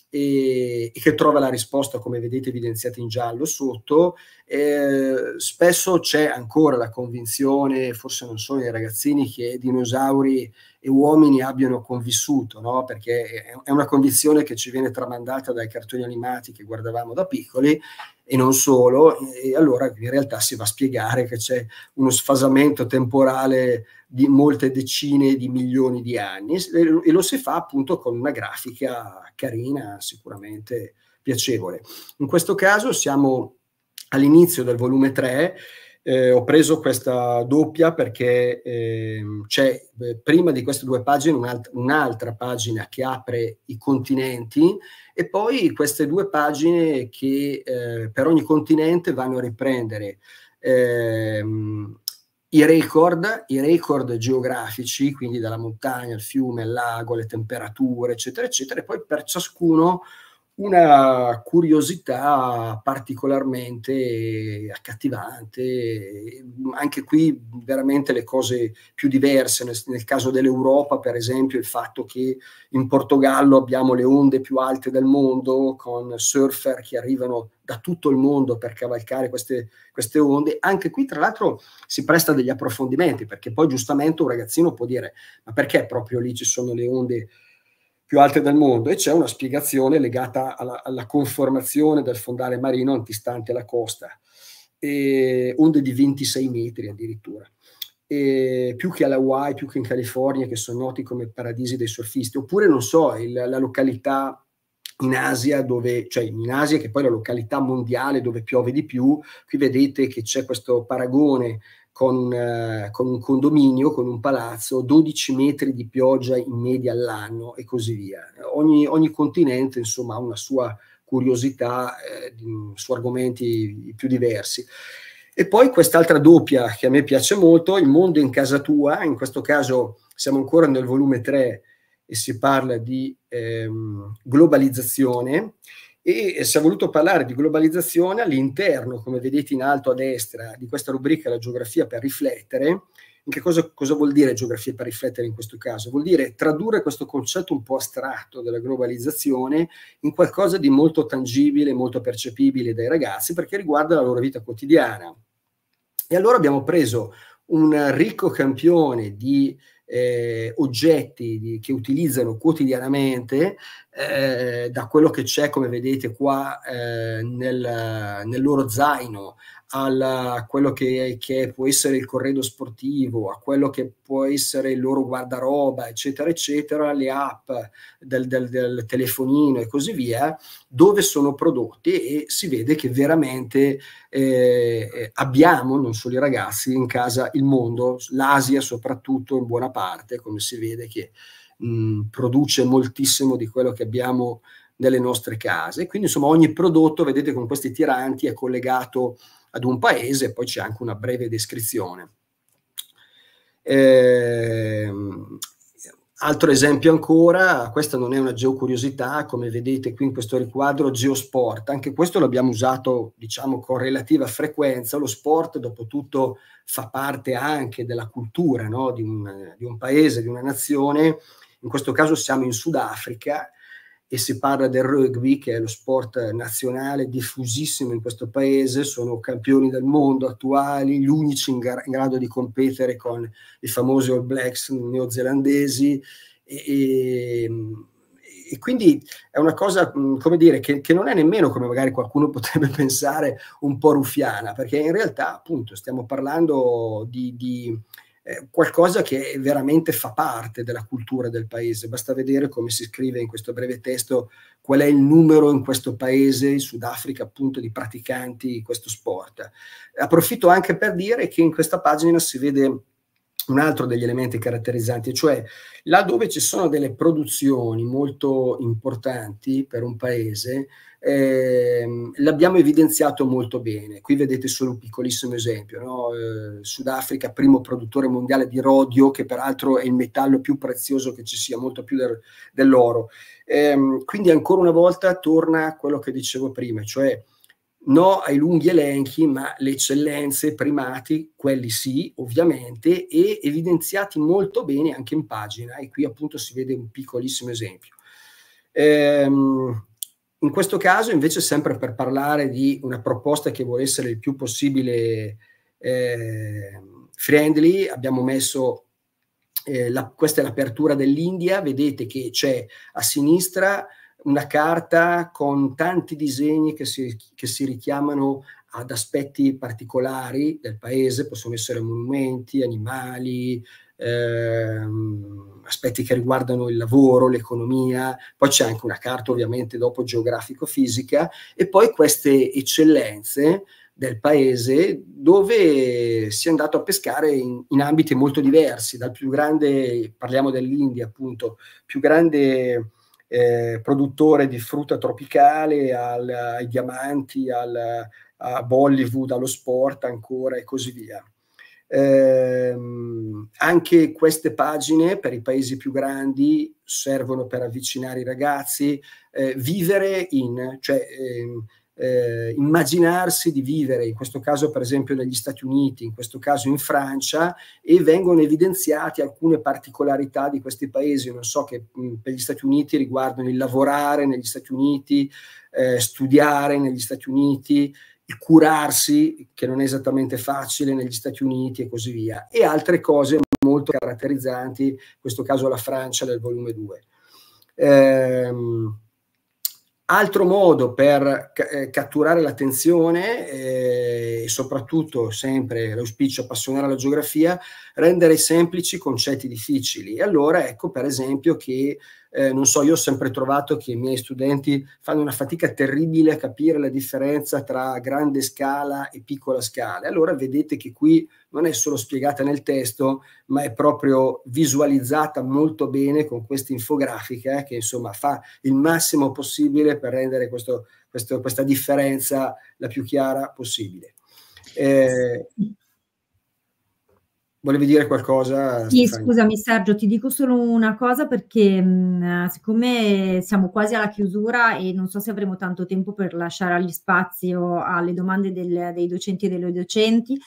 e, e, che trova la risposta come vedete evidenziata in giallo sotto eh, spesso c'è ancora la convinzione, forse non solo nei ragazzini, che dinosauri e uomini abbiano convissuto, no? perché è una convinzione che ci viene tramandata dai cartoni animati che guardavamo da piccoli e non solo, e allora in realtà si va a spiegare che c'è uno sfasamento temporale di molte decine di milioni di anni e lo si fa appunto con una grafica carina, sicuramente piacevole. In questo caso siamo all'inizio del volume 3 eh, ho preso questa doppia perché eh, c'è eh, prima di queste due pagine un'alt- un'altra pagina che apre i continenti e poi queste due pagine che eh, per ogni continente vanno a riprendere ehm, i record, i record geografici, quindi dalla montagna al fiume, al lago, le temperature, eccetera, eccetera, e poi per ciascuno una curiosità particolarmente accattivante, anche qui veramente le cose più diverse, nel, caso dell'Europa per esempio il fatto che in Portogallo abbiamo le onde più alte del mondo con surfer che arrivano da tutto il mondo per cavalcare queste, queste onde, anche qui tra l'altro si presta degli approfondimenti perché poi giustamente un ragazzino può dire ma perché proprio lì ci sono le onde? più alte del mondo e c'è una spiegazione legata alla, alla conformazione del fondale marino antistante alla costa, e onde di 26 metri addirittura. E più che alla Hawaii, più che in California, che sono noti come paradisi dei surfisti, oppure non so, il, la località in Asia, dove, cioè in Asia, che poi la località mondiale dove piove di più, qui vedete che c'è questo paragone con, eh, con, un condominio, con un palazzo, 12 metri di pioggia in media all'anno e così via. Ogni, ogni continente, insomma, ha una sua curiosità eh, su argomenti più diversi. E poi quest'altra doppia che a me piace molto, Il mondo in casa tua, in questo caso siamo ancora nel volume 3 e si parla di ehm, globalizzazione e si è voluto parlare di globalizzazione all'interno, come vedete in alto a destra, di questa rubrica la geografia per riflettere. In che cosa, cosa vuol dire geografia per riflettere in questo caso? Vuol dire tradurre questo concetto un po' astratto della globalizzazione in qualcosa di molto tangibile, molto percepibile dai ragazzi perché riguarda la loro vita quotidiana. E allora abbiamo preso un ricco campione di eh, oggetti di, che utilizzano quotidianamente, eh, da quello che c'è, come vedete qua, eh, nel, nel, loro zaino alla, a quello che, che, può essere il corredo sportivo, a quello che può essere il loro guardaroba, eccetera, eccetera, le app del, del, del telefonino e così via, dove sono prodotti e si vede che veramente eh, abbiamo, non solo i ragazzi, in casa il mondo, l'Asia soprattutto in buona parte, come si vede che mh, produce moltissimo di quello che abbiamo nelle nostre case. Quindi, insomma, ogni prodotto, vedete, con questi tiranti è collegato ad un paese, poi c'è anche una breve descrizione. Eh, altro esempio ancora, questa non è una geocuriosità, come vedete qui in questo riquadro, geosport, anche questo l'abbiamo usato diciamo con relativa frequenza, lo sport dopo tutto fa parte anche della cultura no? di, un, di un paese, di una nazione, in questo caso siamo in Sudafrica, e si parla del rugby, che è lo sport nazionale diffusissimo in questo paese, sono campioni del mondo attuali, gli unici in, gra- in grado di competere con i famosi All Blacks neozelandesi. E, e, e quindi è una cosa, mm, come dire, che, che, non è nemmeno come magari qualcuno potrebbe pensare un po' ruffiana, perché in realtà appunto stiamo parlando di, di qualcosa che veramente fa parte della cultura del paese. Basta vedere come si scrive in questo breve testo qual è il numero in questo paese, in Sudafrica appunto, di praticanti di questo sport. Approfitto anche per dire che in questa pagina si vede un altro degli elementi caratterizzanti, cioè laddove ci sono delle produzioni molto importanti per un paese, ehm, l'abbiamo evidenziato molto bene. Qui vedete solo un piccolissimo esempio, no? eh, Sudafrica, primo produttore mondiale di rodio, che peraltro è il metallo più prezioso che ci sia, molto più del, dell'oro. Ehm, quindi ancora una volta torna a quello che dicevo prima, cioè no ai lunghi elenchi, ma le eccellenze, primati, quelli sì, ovviamente, e evidenziati molto bene anche in pagina. E qui appunto si vede un piccolissimo esempio. Ehm, in questo caso, invece, sempre per parlare di una proposta che vuole essere il più possibile eh, friendly, abbiamo messo. Eh, la, questa è l'apertura dell'India, vedete che c'è a sinistra una carta con tanti disegni che si, che si richiamano ad aspetti particolari del paese, possono essere monumenti, animali, ehm, aspetti che riguardano il lavoro, l'economia, poi c'è anche una carta ovviamente dopo geografico-fisica e poi queste eccellenze del paese dove si è andato a pescare in, in ambiti molto diversi, dal più grande, parliamo dell'India appunto, più grande eh, produttore di frutta tropicale al, ai diamanti, al, a Bollywood, allo sport ancora e così via. Eh, anche queste pagine per i paesi più grandi servono per avvicinare i ragazzi, eh, vivere in, cioè, ehm, eh, immaginarsi di vivere, in questo caso per esempio negli Stati Uniti, in questo caso in Francia, e vengono evidenziate alcune particolarità di questi paesi, non so che mh, mm, per gli Stati Uniti riguardano il lavorare negli Stati Uniti, eh, studiare negli Stati Uniti, il curarsi, che non è esattamente facile negli Stati Uniti e così via, e altre cose molto caratterizzanti, in questo caso la Francia del volume 2. Ehm, Altro modo per eh, catturare l'attenzione eh, e soprattutto sempre l'auspicio appassionare alla geografia, rendere semplici concetti difficili. E allora ecco per esempio che eh, non so, io ho sempre trovato che i miei studenti fanno una fatica terribile a capire la differenza tra grande scala e piccola scala. Allora vedete che qui non è solo spiegata nel testo, ma è proprio visualizzata molto bene con questa infografica eh, che insomma fa il massimo possibile per rendere questo, questo, questa differenza la più chiara possibile. Eh, Volevi dire qualcosa? Sì, Stefania? scusami Sergio, ti dico solo una cosa perché mh, mm, siccome siamo quasi alla chiusura e non so se avremo tanto tempo per lasciare agli spazio alle domande del, dei docenti e delle docenti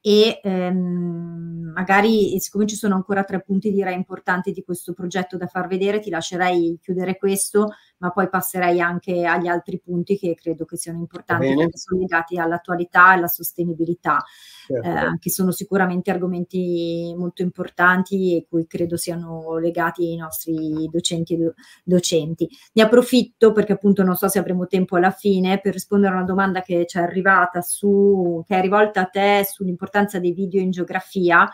e ehm, magari siccome ci sono ancora tre punti direi importanti di questo progetto da far vedere, ti lascerei chiudere questo ma poi passerei anche agli altri punti che credo che siano importanti, che sono legati all'attualità e alla sostenibilità, eh, certo. eh, che sono sicuramente argomenti molto importanti e cui credo siano legati i nostri docenti e docenti. Ne approfitto perché appunto non so se avremo tempo alla fine per rispondere a una domanda che ci è arrivata su, che è rivolta a te sull'importanza dei video in geografia.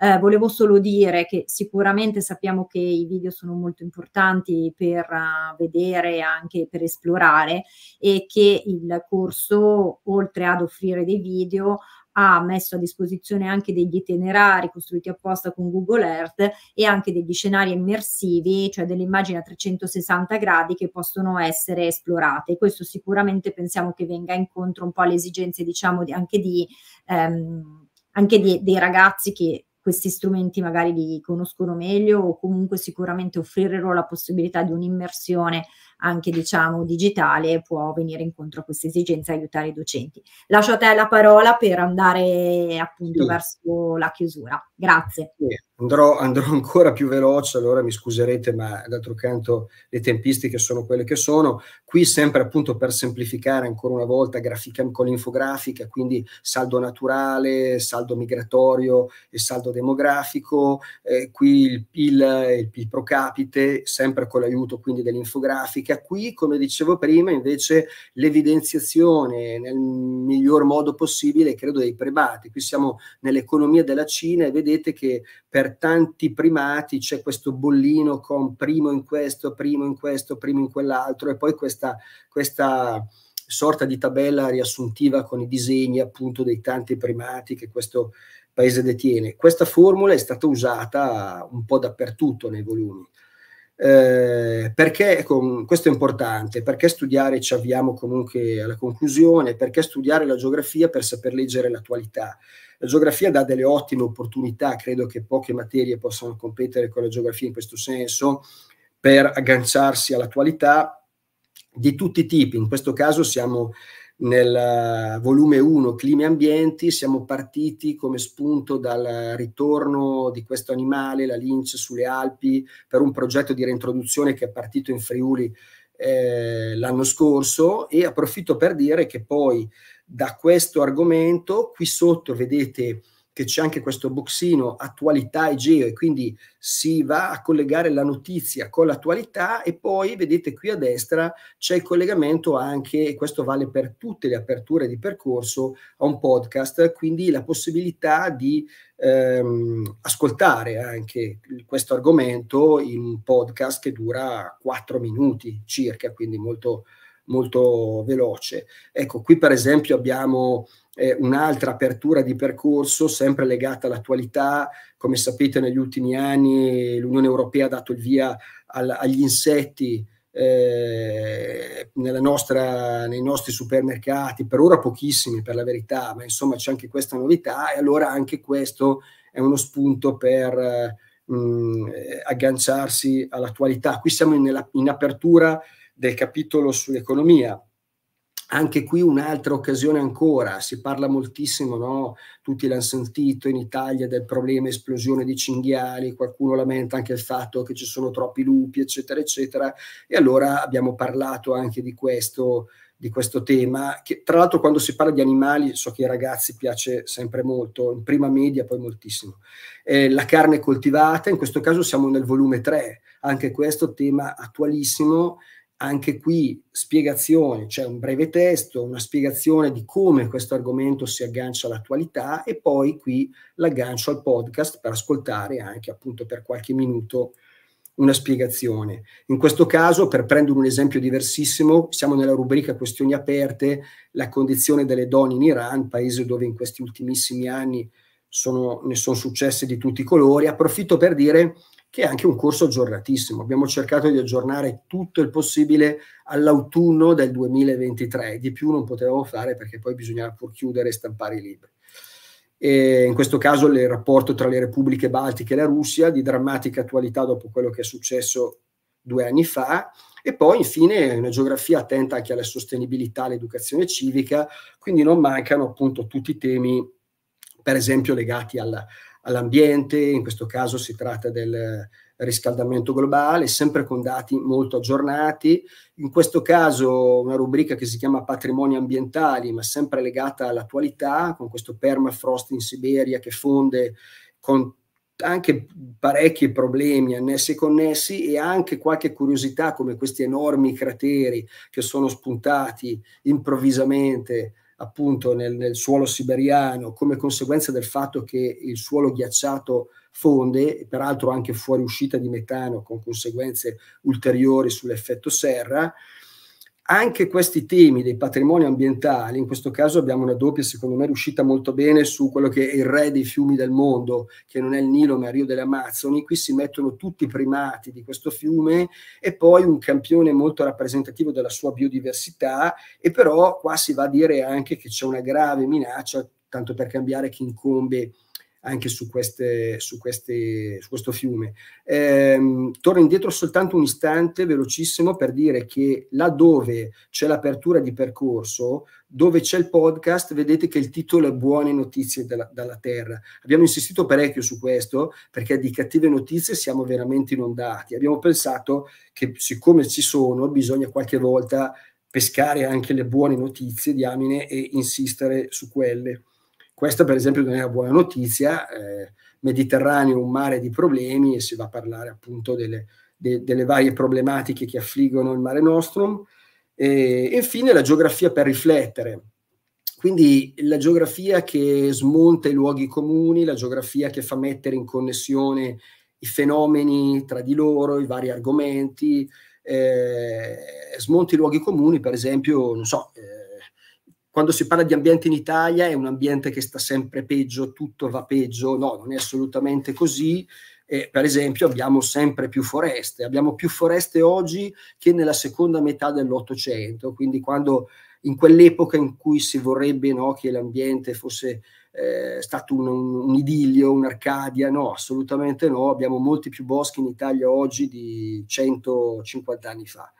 Eh, volevo solo dire che sicuramente sappiamo che i video sono molto importanti per uh, vedere anche per esplorare e che il corso, oltre ad offrire dei video, ha messo a disposizione anche degli itinerari costruiti apposta con Google Earth e anche degli scenari immersivi, cioè delle immagini a 360 gradi che possono essere esplorate. Questo sicuramente pensiamo che venga incontro un po' alle esigenze, diciamo, anche, di, ehm, anche di, dei ragazzi che questi strumenti magari li conoscono meglio o comunque sicuramente offrire loro la possibilità di un'immersione anche diciamo digitale può venire incontro a questa esigenza e aiutare i docenti. Lascio a te la parola per andare appunto sì. verso la chiusura. Grazie. Sì andrò, andrò ancora più veloce, allora mi scuserete, ma d'altro canto le tempistiche sono quelle che sono. Qui sempre appunto per semplificare ancora una volta grafica, con l'infografica, quindi saldo naturale, saldo migratorio e saldo demografico, eh, qui il PIL, il PIL pro capite, sempre con l'aiuto quindi dell'infografica. Qui, come dicevo prima, invece l'evidenziazione nel miglior modo possibile, credo, dei prebati. Qui siamo nell'economia della Cina e vedete che per per tanti primati c'è questo bollino con primo in questo, primo in questo, primo in quell'altro e poi questa, questa sorta di tabella riassuntiva con i disegni appunto dei tanti primati che questo paese detiene. Questa formula è stata usata un po' dappertutto nei volumi. Eh, perché con, ecco, mm, questo è importante, perché studiare, ci avviamo comunque alla conclusione, perché studiare la geografia per saper leggere l'attualità. La geografia dà delle ottime opportunità, credo che poche materie possano competere con la geografia in questo senso, per agganciarsi all'attualità di tutti i tipi. In questo caso siamo nel eh, volume 1 Climi e Ambienti siamo partiti come spunto dal ritorno di questo animale, la lince sulle Alpi, per un progetto di reintroduzione che è partito in Friuli eh, l'anno scorso e approfitto per dire che poi da questo argomento qui sotto vedete che c'è anche questo boxino attualità e geo, e quindi si va a collegare la notizia con l'attualità e poi vedete qui a destra c'è il collegamento anche, e questo vale per tutte le aperture di percorso, a un podcast, quindi la possibilità di ehm, ascoltare anche questo argomento in un podcast che dura 4 minuti circa, quindi molto molto veloce. Ecco, qui per esempio abbiamo eh, un'altra apertura di percorso sempre legata all'attualità. Come sapete negli ultimi anni l'Unione Europea ha dato il via al, agli insetti eh, nostra, nei nostri supermercati, per ora pochissimi per la verità, ma insomma c'è anche questa novità e allora anche questo è uno spunto per mh, eh, mm, agganciarsi all'attualità. Qui siamo in, in apertura del capitolo sull'economia anche qui un'altra occasione ancora, si parla moltissimo, no? tutti l'hanno sentito in Italia del problema esplosione di cinghiali, qualcuno lamenta anche il fatto che ci sono troppi lupi, eccetera, eccetera, e allora abbiamo parlato anche di questo, di questo tema, che tra l'altro quando si parla di animali so che ai ragazzi piace sempre molto, in prima media poi moltissimo. Eh, la carne coltivata, in questo caso siamo nel volume 3, anche questo tema attualissimo anche qui spiegazioni, c'è cioè un breve testo, una spiegazione di come questo argomento si aggancia all'attualità e poi qui l'aggancio al podcast per ascoltare anche appunto per qualche minuto una spiegazione. In questo caso, per prendere un esempio diversissimo, siamo nella rubrica questioni aperte, la condizione delle donne in Iran, paese dove in questi ultimissimi anni sono, ne sono successe di tutti i colori. Approfitto per dire che è anche un corso aggiornatissimo. Abbiamo cercato di aggiornare tutto il possibile all'autunno del 2023, di più non potevamo fare perché poi bisognava pur chiudere e stampare i libri. E in questo caso il rapporto tra le repubbliche baltiche e la Russia, di drammatica attualità dopo quello che è successo due anni fa, e poi infine una geografia attenta anche alla sostenibilità, all'educazione civica, quindi non mancano appunto tutti i temi per esempio legati al, all'ambiente, in questo caso si tratta del riscaldamento globale, sempre con dati molto aggiornati, in questo caso una rubrica che si chiama patrimoni ambientali, ma sempre legata all'attualità, con questo permafrost in Siberia che fonde con anche parecchi problemi annessi e connessi e anche qualche curiosità come questi enormi crateri che sono spuntati improvvisamente appunto nel, nel, suolo siberiano come conseguenza del fatto che il suolo ghiacciato fonde, peraltro anche fuoriuscita di metano con conseguenze ulteriori sull'effetto serra, anche questi temi dei patrimoni ambientali, in questo caso abbiamo una doppia, secondo me, riuscita molto bene su quello che è il re dei fiumi del mondo, che non è il Nilo ma il Rio delle Amazzoni, qui si mettono tutti i primati di questo fiume e poi un campione molto rappresentativo della sua biodiversità e però qua si va a dire anche che c'è una grave minaccia, tanto per cambiare, che incombe anche su, queste, su, queste, su questo fiume. Ehm, torno indietro soltanto un istante, velocissimo, per dire che laddove c'è l'apertura di percorso, dove c'è il podcast, vedete che il titolo è Buone notizie dalla, dalla, Terra. Abbiamo insistito parecchio su questo perché di cattive notizie siamo veramente inondati. Abbiamo pensato che siccome ci sono, bisogna qualche volta pescare anche le buone notizie, diamine, e insistere su quelle. Questa per esempio non è una buona notizia, eh, Mediterraneo un mare di problemi e si va a parlare appunto delle, de, delle varie problematiche che affliggono il mare nostrum. E, e infine la geografia per riflettere, quindi la geografia che smonta i luoghi comuni, la geografia che fa mettere in connessione i fenomeni tra di loro, i vari argomenti, eh, smonta i luoghi comuni, per esempio, non so, eh, quando si parla di ambiente in Italia è un ambiente che sta sempre peggio, tutto va peggio, no, non è assolutamente così. Eh, per esempio abbiamo sempre più foreste, abbiamo più foreste oggi che nella seconda metà dell'Ottocento, quindi quando in quell'epoca in cui si vorrebbe no, che l'ambiente fosse eh, stato un, un, idillio, un'arcadia, no, assolutamente no, abbiamo molti più boschi in Italia oggi di 150 anni fa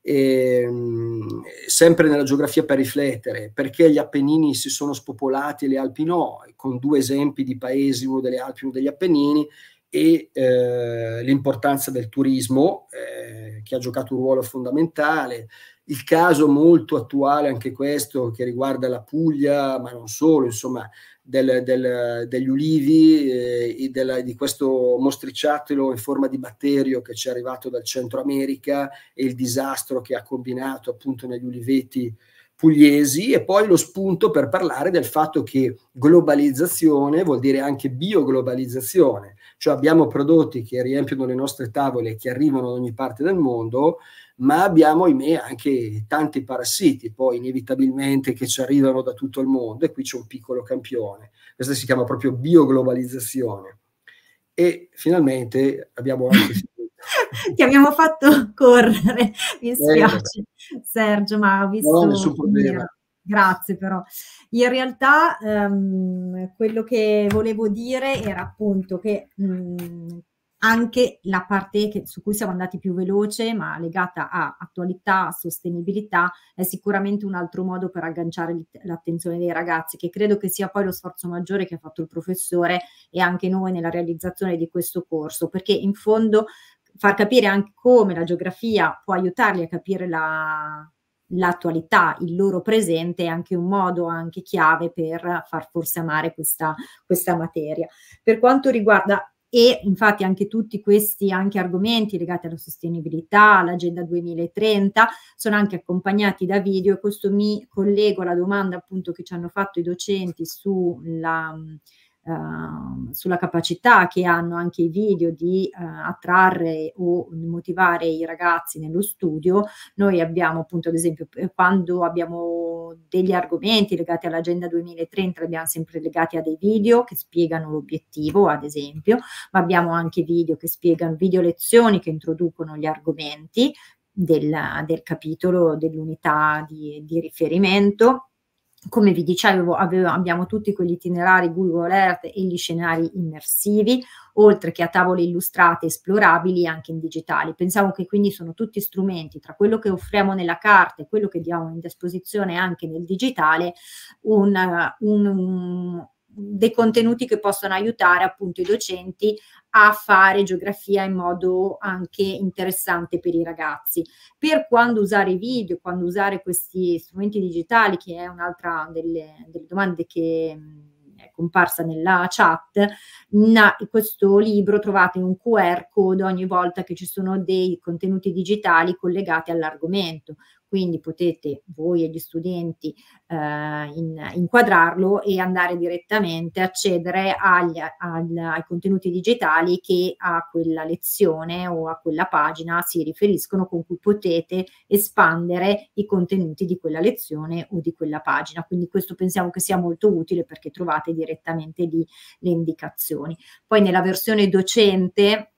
e, ehm, sempre nella geografia per riflettere, perché gli Appennini si sono spopolati e le Alpi no, con due esempi di paesi, uno delle Alpi e uno degli Appennini, e eh, l'importanza del turismo eh, che ha giocato un ruolo fondamentale, il caso molto attuale, anche questo, che riguarda la Puglia, ma non solo, insomma, del, del, degli ulivi eh, della, di questo mostriciattolo in forma di batterio che ci è arrivato dal Centro America e il disastro che ha combinato appunto negli uliveti pugliesi e poi lo spunto per parlare del fatto che globalizzazione vuol dire anche bioglobalizzazione, cioè abbiamo prodotti che riempiono le nostre tavole e che arrivano da ogni parte del mondo ma abbiamo, ahimè, anche tanti parassiti poi inevitabilmente che ci arrivano da tutto il mondo e qui c'è un piccolo campione. Questa si chiama proprio bioglobalizzazione. E finalmente abbiamo anche... Ti abbiamo fatto correre, mi eh, spiace eh, Sergio, ma ho visto... No, nessun problema grazie però. In realtà ehm, quello che volevo dire era appunto che mh, anche la parte che, su cui siamo andati più veloce, ma legata a attualità, sostenibilità, è sicuramente un altro modo per agganciare l'attenzione dei ragazzi, che credo che sia poi lo sforzo maggiore che ha fatto il professore e anche noi nella realizzazione di questo corso, perché in fondo far capire anche come la geografia può aiutarli a capire la, l'attualità, il loro presente è anche un modo anche chiave per far forse amare questa, questa materia. Per quanto riguarda e infatti anche tutti questi anche argomenti legati alla sostenibilità, all'agenda 2030, sono anche accompagnati da video e questo mi collego alla domanda appunto che ci hanno fatto i docenti sulla, uh, sulla capacità che hanno anche i video di uh, attrarre o motivare i ragazzi nello studio. Noi abbiamo appunto ad esempio eh, quando abbiamo abbiamo degli argomenti legati all'agenda 2030, li abbiamo sempre legati a dei video che spiegano l'obiettivo, ad esempio, ma abbiamo anche video che spiegano, video lezioni che introducono gli argomenti del, del capitolo, dell'unità di, di riferimento come vi dicevo, avevo, abbiamo tutti quegli itinerari Google Earth e gli scenari immersivi, oltre che a tavole illustrate esplorabili anche in digitali. Pensiamo che quindi sono tutti strumenti, tra quello che offriamo nella carta e quello che diamo in disposizione anche nel digitale, un, un, un dei contenuti che possono aiutare appunto i docenti a fare geografia in modo anche interessante per i ragazzi. Per quando usare i video, quando usare questi strumenti digitali, che è un'altra delle, delle domande che è comparsa nella chat, na, questo libro trovate un QR code ogni volta che ci sono dei contenuti digitali collegati all'argomento quindi potete voi e gli studenti eh, in, inquadrarlo e andare direttamente a accedere agli, agli, ai contenuti digitali che a quella lezione o a quella pagina si riferiscono con cui potete espandere i contenuti di quella lezione o di quella pagina. Quindi questo pensiamo che sia molto utile perché trovate direttamente lì le indicazioni. Poi nella versione docente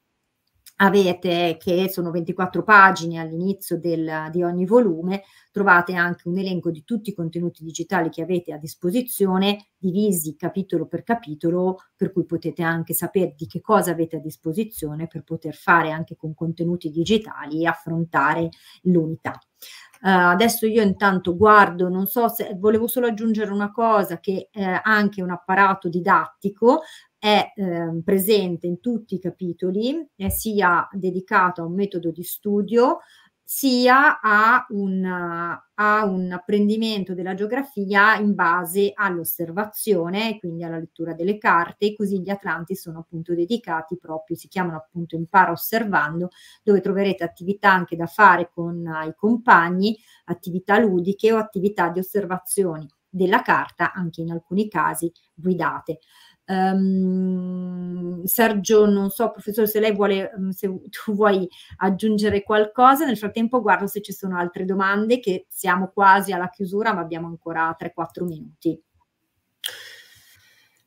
avete, che sono 24 pagine all'inizio del, di ogni volume, trovate anche un elenco di tutti i contenuti digitali che avete a disposizione, divisi capitolo per capitolo, per cui potete anche sapere di che cosa avete a disposizione per poter fare anche con contenuti digitali e affrontare l'unità. Uh, adesso io intanto guardo, non so se volevo solo aggiungere una cosa che eh, anche un apparato didattico è eh, presente in tutti i capitoli, è sia dedicato a un metodo di studio, sia a un, a un apprendimento della geografia in base all'osservazione, quindi alla lettura delle carte, e così gli Atlanti sono appunto dedicati proprio, si chiamano appunto Impara Osservando, dove troverete attività anche da fare con i compagni, attività ludiche o attività di osservazione della carta, anche in alcuni casi guidate. Um, Sergio, non so, professore, se lei vuole, mm, se tu vuoi aggiungere qualcosa, nel frattempo guardo se ci sono altre domande, che siamo quasi alla chiusura, ma abbiamo ancora 3-4 minuti.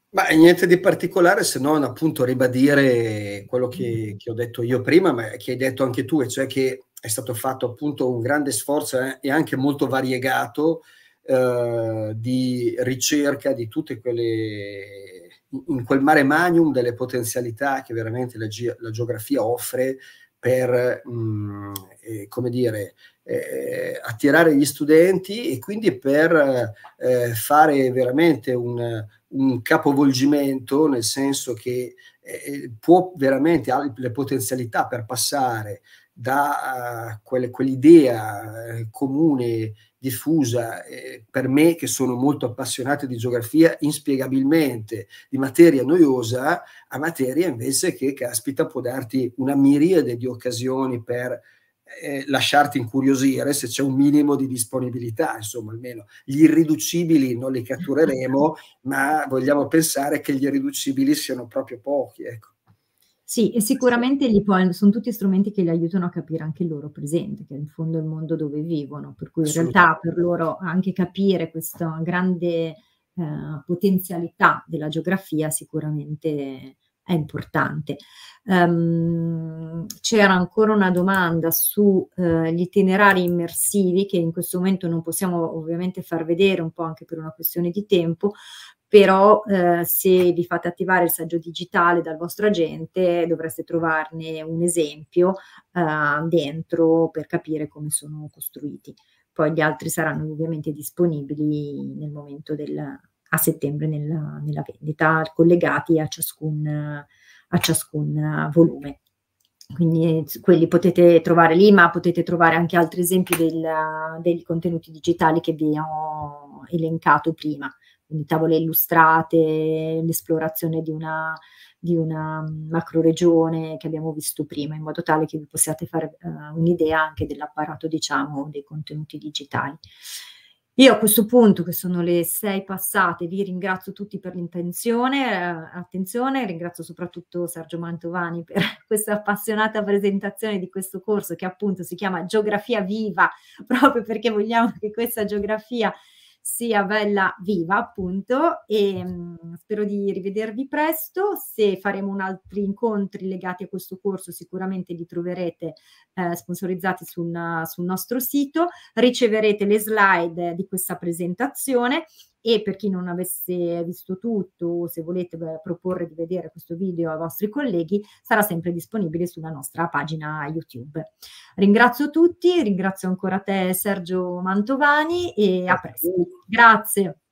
Ma niente di particolare se non appunto ribadire quello che, mm. che, ho detto io prima, ma che hai detto anche tu, e cioè che è stato fatto appunto un grande sforzo eh, e anche molto variegato eh, di ricerca di tutte quelle in quel mare magnum delle potenzialità che veramente la, ge- la geografia offre per, mh, mm, eh, come dire, eh, attirare gli studenti e quindi per eh, fare veramente un, un, capovolgimento, nel senso che eh, può veramente ha le potenzialità per passare da uh, quelle, quell'idea eh, comune diffusa, eh, per me che sono molto appassionato di geografia, inspiegabilmente di materia noiosa, a materia invece che, caspita, può darti una miriade di occasioni per eh, lasciarti incuriosire se c'è un minimo di disponibilità, insomma, almeno gli irriducibili non li cattureremo, ma vogliamo pensare che gli irriducibili siano proprio pochi, ecco. Sì, e sicuramente gli può, sono tutti strumenti che li aiutano a capire anche il loro presente, che è in fondo il mondo dove vivono, per cui in realtà per loro anche capire questa grande eh, potenzialità della geografia sicuramente è importante. Um, c'era ancora una domanda sugli eh, uh, itinerari immersivi che in questo momento non possiamo ovviamente far vedere un po' anche per una questione di tempo, però eh, se vi fate attivare il saggio digitale dal vostro agente dovreste trovarne un esempio eh, dentro per capire come sono costruiti. Poi gli altri saranno ovviamente disponibili nel momento del, a settembre nella, nella vendita, collegati a ciascun, a ciascun volume quindi quelli potete trovare lì, ma potete trovare anche altri esempi del, dei contenuti digitali che vi ho elencato prima quindi tavole illustrate, l'esplorazione di una, di una macroregione che abbiamo visto prima, in modo tale che vi possiate fare uh, un'idea anche dell'apparato, diciamo, dei contenuti digitali. Io a questo punto, che sono le sei passate, vi ringrazio tutti per l'attenzione, eh, ringrazio soprattutto Sergio Mantovani per questa appassionata presentazione di questo corso che appunto si chiama Geografia Viva, proprio perché vogliamo che questa geografia sia bella viva, appunto, e mm, spero di rivedervi presto. Se faremo un altri incontri legati a questo corso, sicuramente li troverete eh, sponsorizzati sul, sul nostro sito, riceverete le slide di questa presentazione e per chi non avesse visto tutto, se volete beh, proporre di vedere questo video ai vostri colleghi, sarà sempre disponibile sulla nostra pagina YouTube. Ringrazio tutti, ringrazio ancora te Sergio Mantovani e a presto. Grazie.